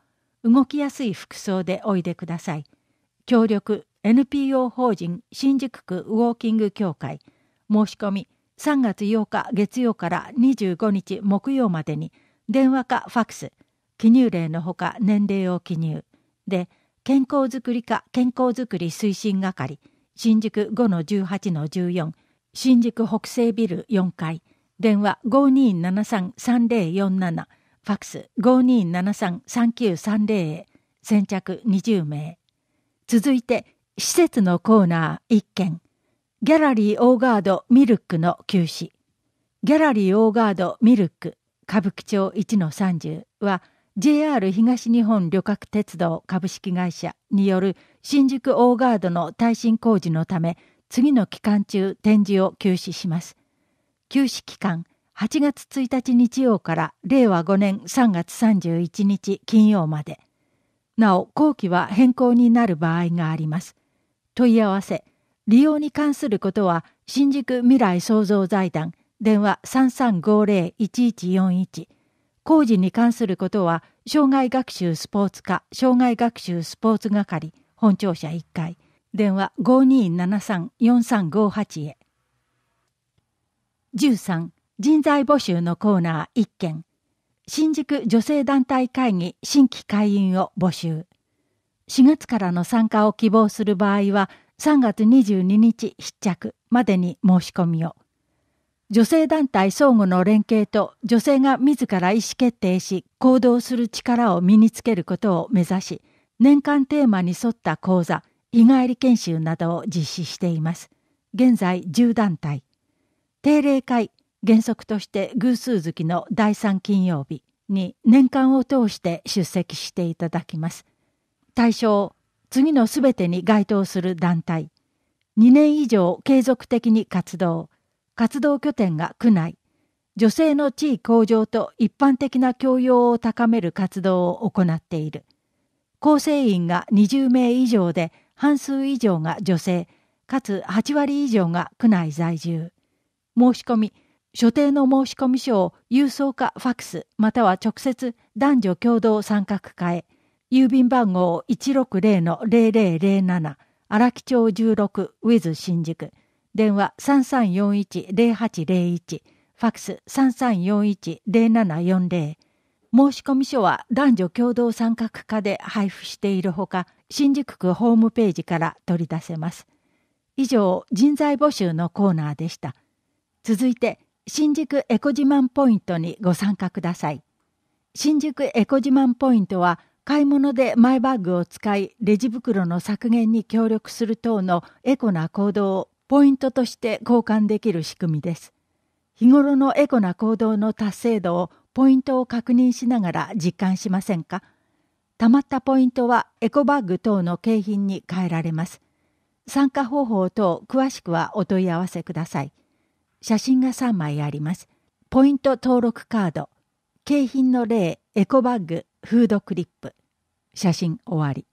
動きやすい服装でおいでください協力 NPO 法人新宿区ウォーキング協会申し込み3月8日月曜から25日木曜までに電話かファクス記入例のほか年齢を記入で健康づくりか健康づくり推進係新宿5の18の14新宿北西ビル4階電話52733047ファクス52733930へ先着20名続いて施設のコーナー1件ギャラリーオーガードミルクの休止ギャラリーオーガードミルク歌舞伎町1の30は JR 東日本旅客鉄道株式会社による新宿オーガードの耐震工事のため次の期間中展示を休止します。休止期間8月1日日曜から令和5年3月31日金曜まで。なお、後期は変更になる場合があります。問い合わせ、利用に関することは新宿未来創造財団電話3350-1141工事に関することは障害学習スポーツ課障害学習スポーツ係本庁舎1階電話5273-4358へ13人材募集のコーナー1件新宿女性団体会議新規会員を募集4月からの参加を希望する場合は3月22日必着までに申し込みを女性団体相互の連携と女性が自ら意思決定し行動する力を身につけることを目指し年間テーマに沿った講座日帰り研修などを実施しています現在10団体定例会原則として偶数月の第3金曜日に年間を通して出席していただきます対象次のすべてに該当する団体2年以上継続的に活動活動拠点が区内、女性の地位向上と一般的な教養を高める活動を行っている。構成員が20名以上で半数以上が女性、かつ8割以上が区内在住。申し込み、所定の申し込み書を郵送かファクスまたは直接男女共同参画課へ、郵便番号160-0007、荒木町16 with 新宿、電話3341-0801ファクス3341-0740申込書は男女共同参画課で配布しているほか新宿区ホームページから取り出せます以上人材募集のコーナーでした続いて新宿エコ自慢ポイントにご参加ください新宿エコ自慢ポイントは買い物でマイバッグを使いレジ袋の削減に協力する等のエコな行動をポイントとして交換できる仕組みです。日頃のエコな行動の達成度をポイントを確認しながら実感しませんかたまったポイントはエコバッグ等の景品に変えられます。参加方法等詳しくはお問い合わせください。写真が3枚あります。ポイント登録カード、景品の例、エコバッグ、フードクリップ。写真終わり。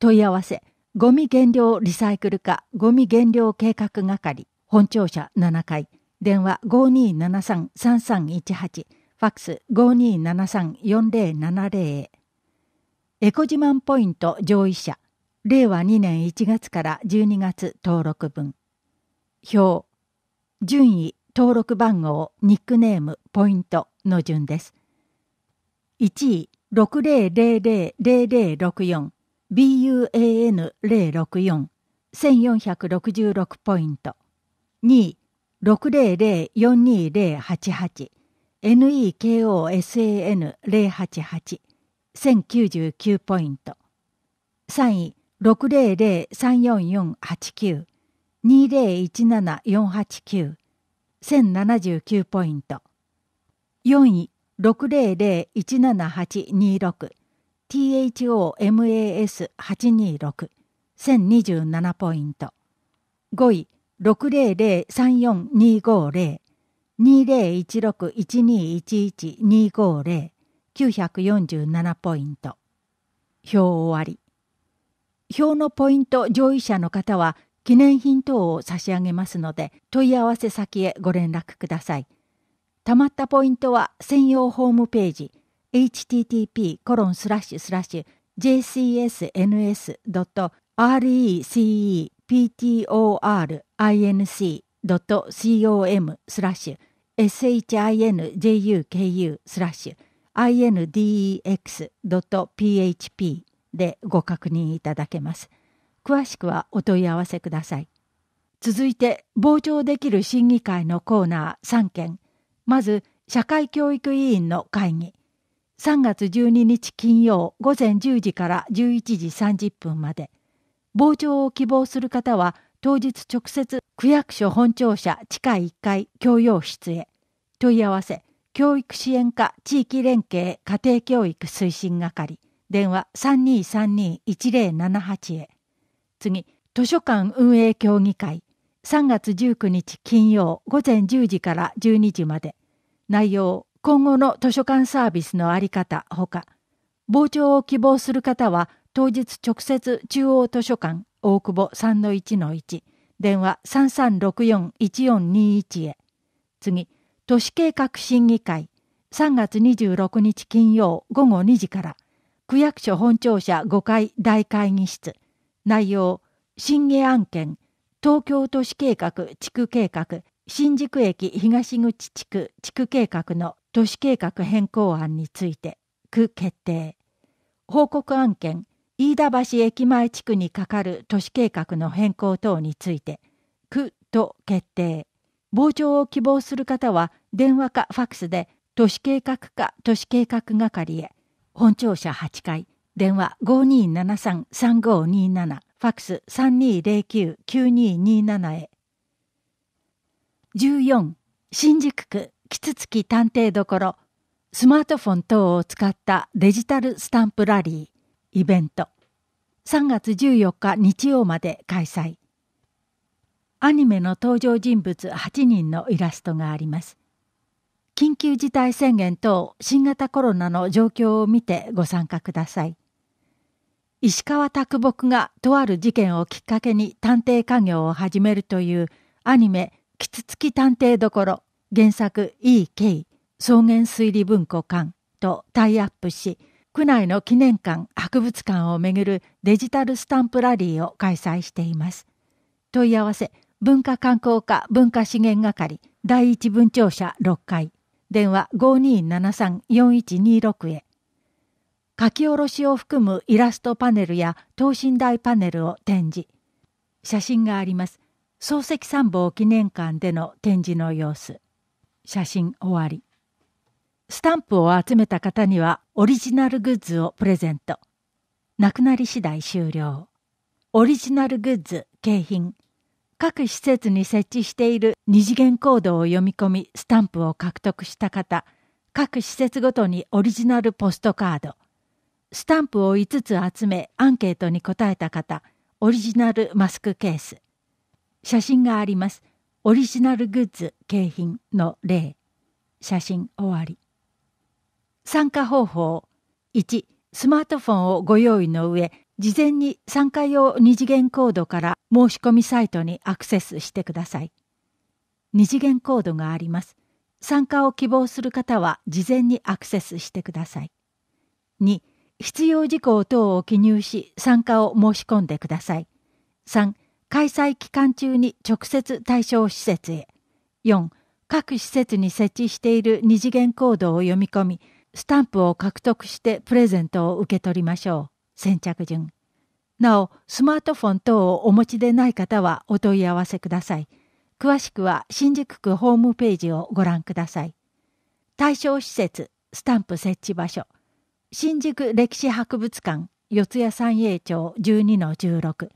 問い合わせゴミ減量リサイクル課ゴミ減量計画係本庁舎7階電話5273-3318ファックス5273-4070へエコ自慢ポイント上位者令和2年1月から12月登録分表順位登録番号ニックネームポイントの順です1位6 0 0 0 0 0 6 4 BUAN064、1466ポイント。2位、600-42088、NEKOSAN088、1099ポイント。3位、600-34489、2017489、1079ポイント。4位、600-17826、THOMAS826 1027ポイント5位6003425020161612120 2 947ポイント表終わり表のポイント上位者の方は記念品等を差し上げますので問い合わせ先へご連絡くださいたまったポイントは専用ホームページ http://jcsns.receptorinc.com スラッシュ shinjuku スラッシュ index.php でご確認いただけます。詳しくはお問い合わせください。続いて、傍聴できる審議会のコーナー3件。まず、社会教育委員の会議。3月12日金曜午前10時から11時30分まで、傍聴を希望する方は当日直接区役所本庁舎地下1階教養室へ問い合わせ教育支援課地域連携家庭教育推進係電話32321078へ次図書館運営協議会3月19日金曜午前10時から12時まで内容今後の図書館サービスのあり方ほか、傍聴を希望する方は、当日直接中央図書館大久保3-1-1、電話3364-1421へ。次、都市計画審議会、3月26日金曜午後2時から、区役所本庁舎5階大会議室、内容、審議案件、東京都市計画地区計画、新宿駅東口地区地区計画の都市計画変更案について区決定報告案件飯田橋駅前地区にかかる都市計画の変更等について区と決定傍聴を希望する方は電話かファクスで都市計画課都市計画係へ本庁舎8階電話5273-3527ファクス3209-9227へ14新宿区キツツキ探偵どころ、スマートフォン等を使ったデジタルスタンプラリー、イベント、3月14日日曜まで開催。アニメの登場人物8人のイラストがあります。緊急事態宣言等新型コロナの状況を見てご参加ください。石川啄木がとある事件をきっかけに探偵家業を始めるというアニメ「キツツキ探偵どころ」原作 E.K. 草原推理文庫館とタイアップし、区内の記念館、博物館をめぐるデジタルスタンプラリーを開催しています。問い合わせ、文化観光課文化資源係第一文庁舎6階、電話5273-4126へ。書き下ろしを含むイラストパネルや等身大パネルを展示。写真があります。漱石参謀記念館での展示の様子。写真終わり。スタンプを集めた方にはオリジナルグッズをプレゼント。なくなり次第終了。オリジナルグッズ、景品。各施設に設置している二次元コードを読み込みスタンプを獲得した方、各施設ごとにオリジナルポストカード、スタンプを5つ集めアンケートに答えた方、オリジナルマスクケース。写真があります。オリジナルグッズ景品の例写真終わり参加方法1スマートフォンをご用意の上事前に参加用二次元コードから申し込みサイトにアクセスしてください二次元コードがあります参加を希望する方は事前にアクセスしてください2必要事項等を記入し参加を申し込んでください3開催期間中に直接対象施設へ4各施設に設置している二次元コードを読み込みスタンプを獲得してプレゼントを受け取りましょう先着順なおスマートフォン等をお持ちでない方はお問い合わせください詳しくは新宿区ホームページをご覧ください対象施設スタンプ設置場所新宿歴史博物館四谷三栄町12 16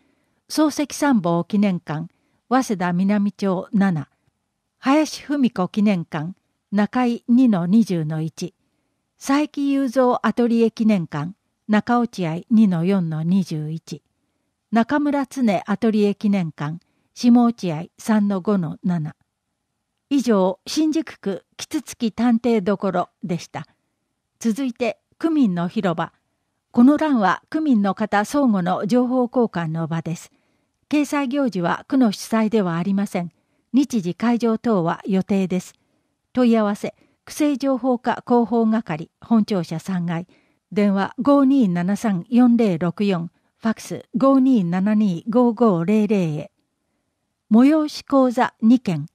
漱石参謀記念館早稲田南町7林文子記念館中井2-20-1佐伯雄三アトリエ記念館中落合2-4-21中村常アトリエ記念館下落合3-5-7以上新宿区キツツキ探偵所でした続いて区民の広場この欄は区民の方相互の情報交換の場です掲載行事は区の主催ではありません。日時会場等は予定です。問い合わせ、区政情報課広報係、本庁舎3階、電話5273-4064、ファックス5272-5500へ。催し講座2件。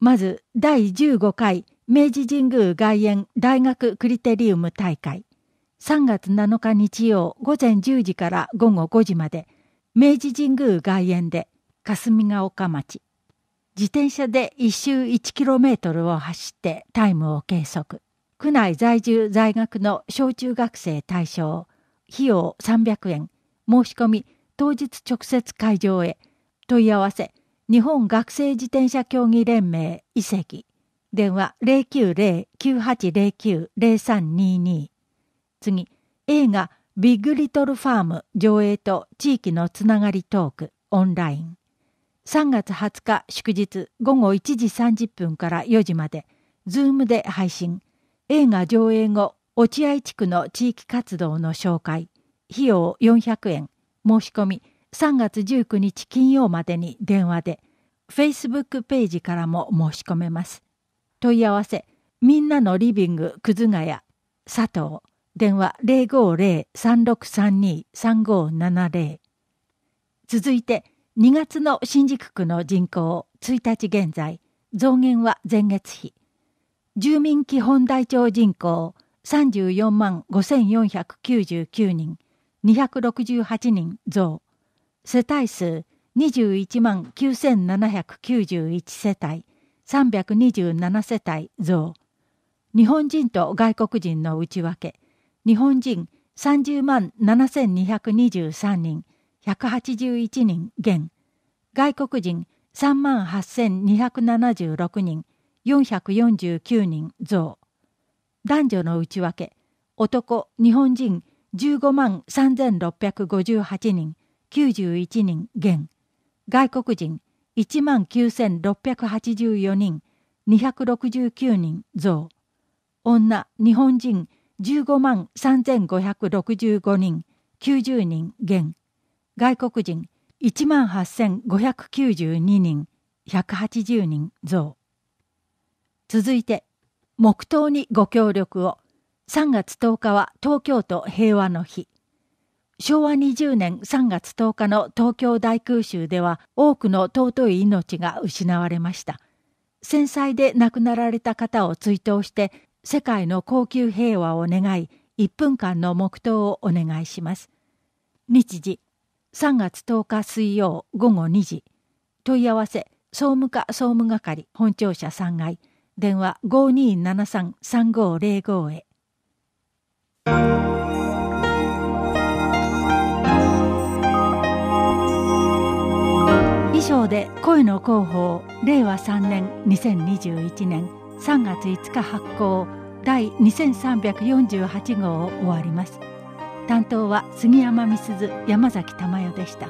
まず、第15回明治神宮外苑大学クリテリウム大会。3月7日日曜午前10時から午後5時まで。明治神宮外苑で霞ヶ丘町自転車で1周 1km を走ってタイムを計測区内在住在学の小中学生対象費用300円申し込み当日直接会場へ問い合わせ日本学生自転車競技連盟遺跡電話090-9809-0322次映画ビッグリトルファーム上映と地域のつながりトークオンライン3月20日祝日午後1時30分から4時まで Zoom で配信映画上映後落合地区の地域活動の紹介費用400円申し込み3月19日金曜までに電話で Facebook ページからも申し込めます問い合わせみんなのリビングくずがや佐藤電話050-3632-3570続いて2月の新宿区の人口1日現在増減は前月比住民基本台帳人口34万5499人268人増世帯数21万9791世帯327世帯増日本人と外国人の内訳日本人30万7223人181人減外国人3万8276人449人増男女の内訳男日本人15万3658人91人減外国人1万9684人269人増女日本人15万3565人90人減外国人1万8592人180人増続いて黙祷にご協力を3月10日は東京都平和の日昭和20年3月10日の東京大空襲では多くの尊い命が失われました。戦災で亡くなられた方を追悼して世界の恒久平和を願い1分間の黙祷をお願いします。日時3月10日水曜午後2時問い合わせ総務課総務係本庁舎3階電話5273-3505へ。以上で声の広報令和3年2021年3月5日発行第2348号を終わります担当は杉山美鈴山崎珠代でした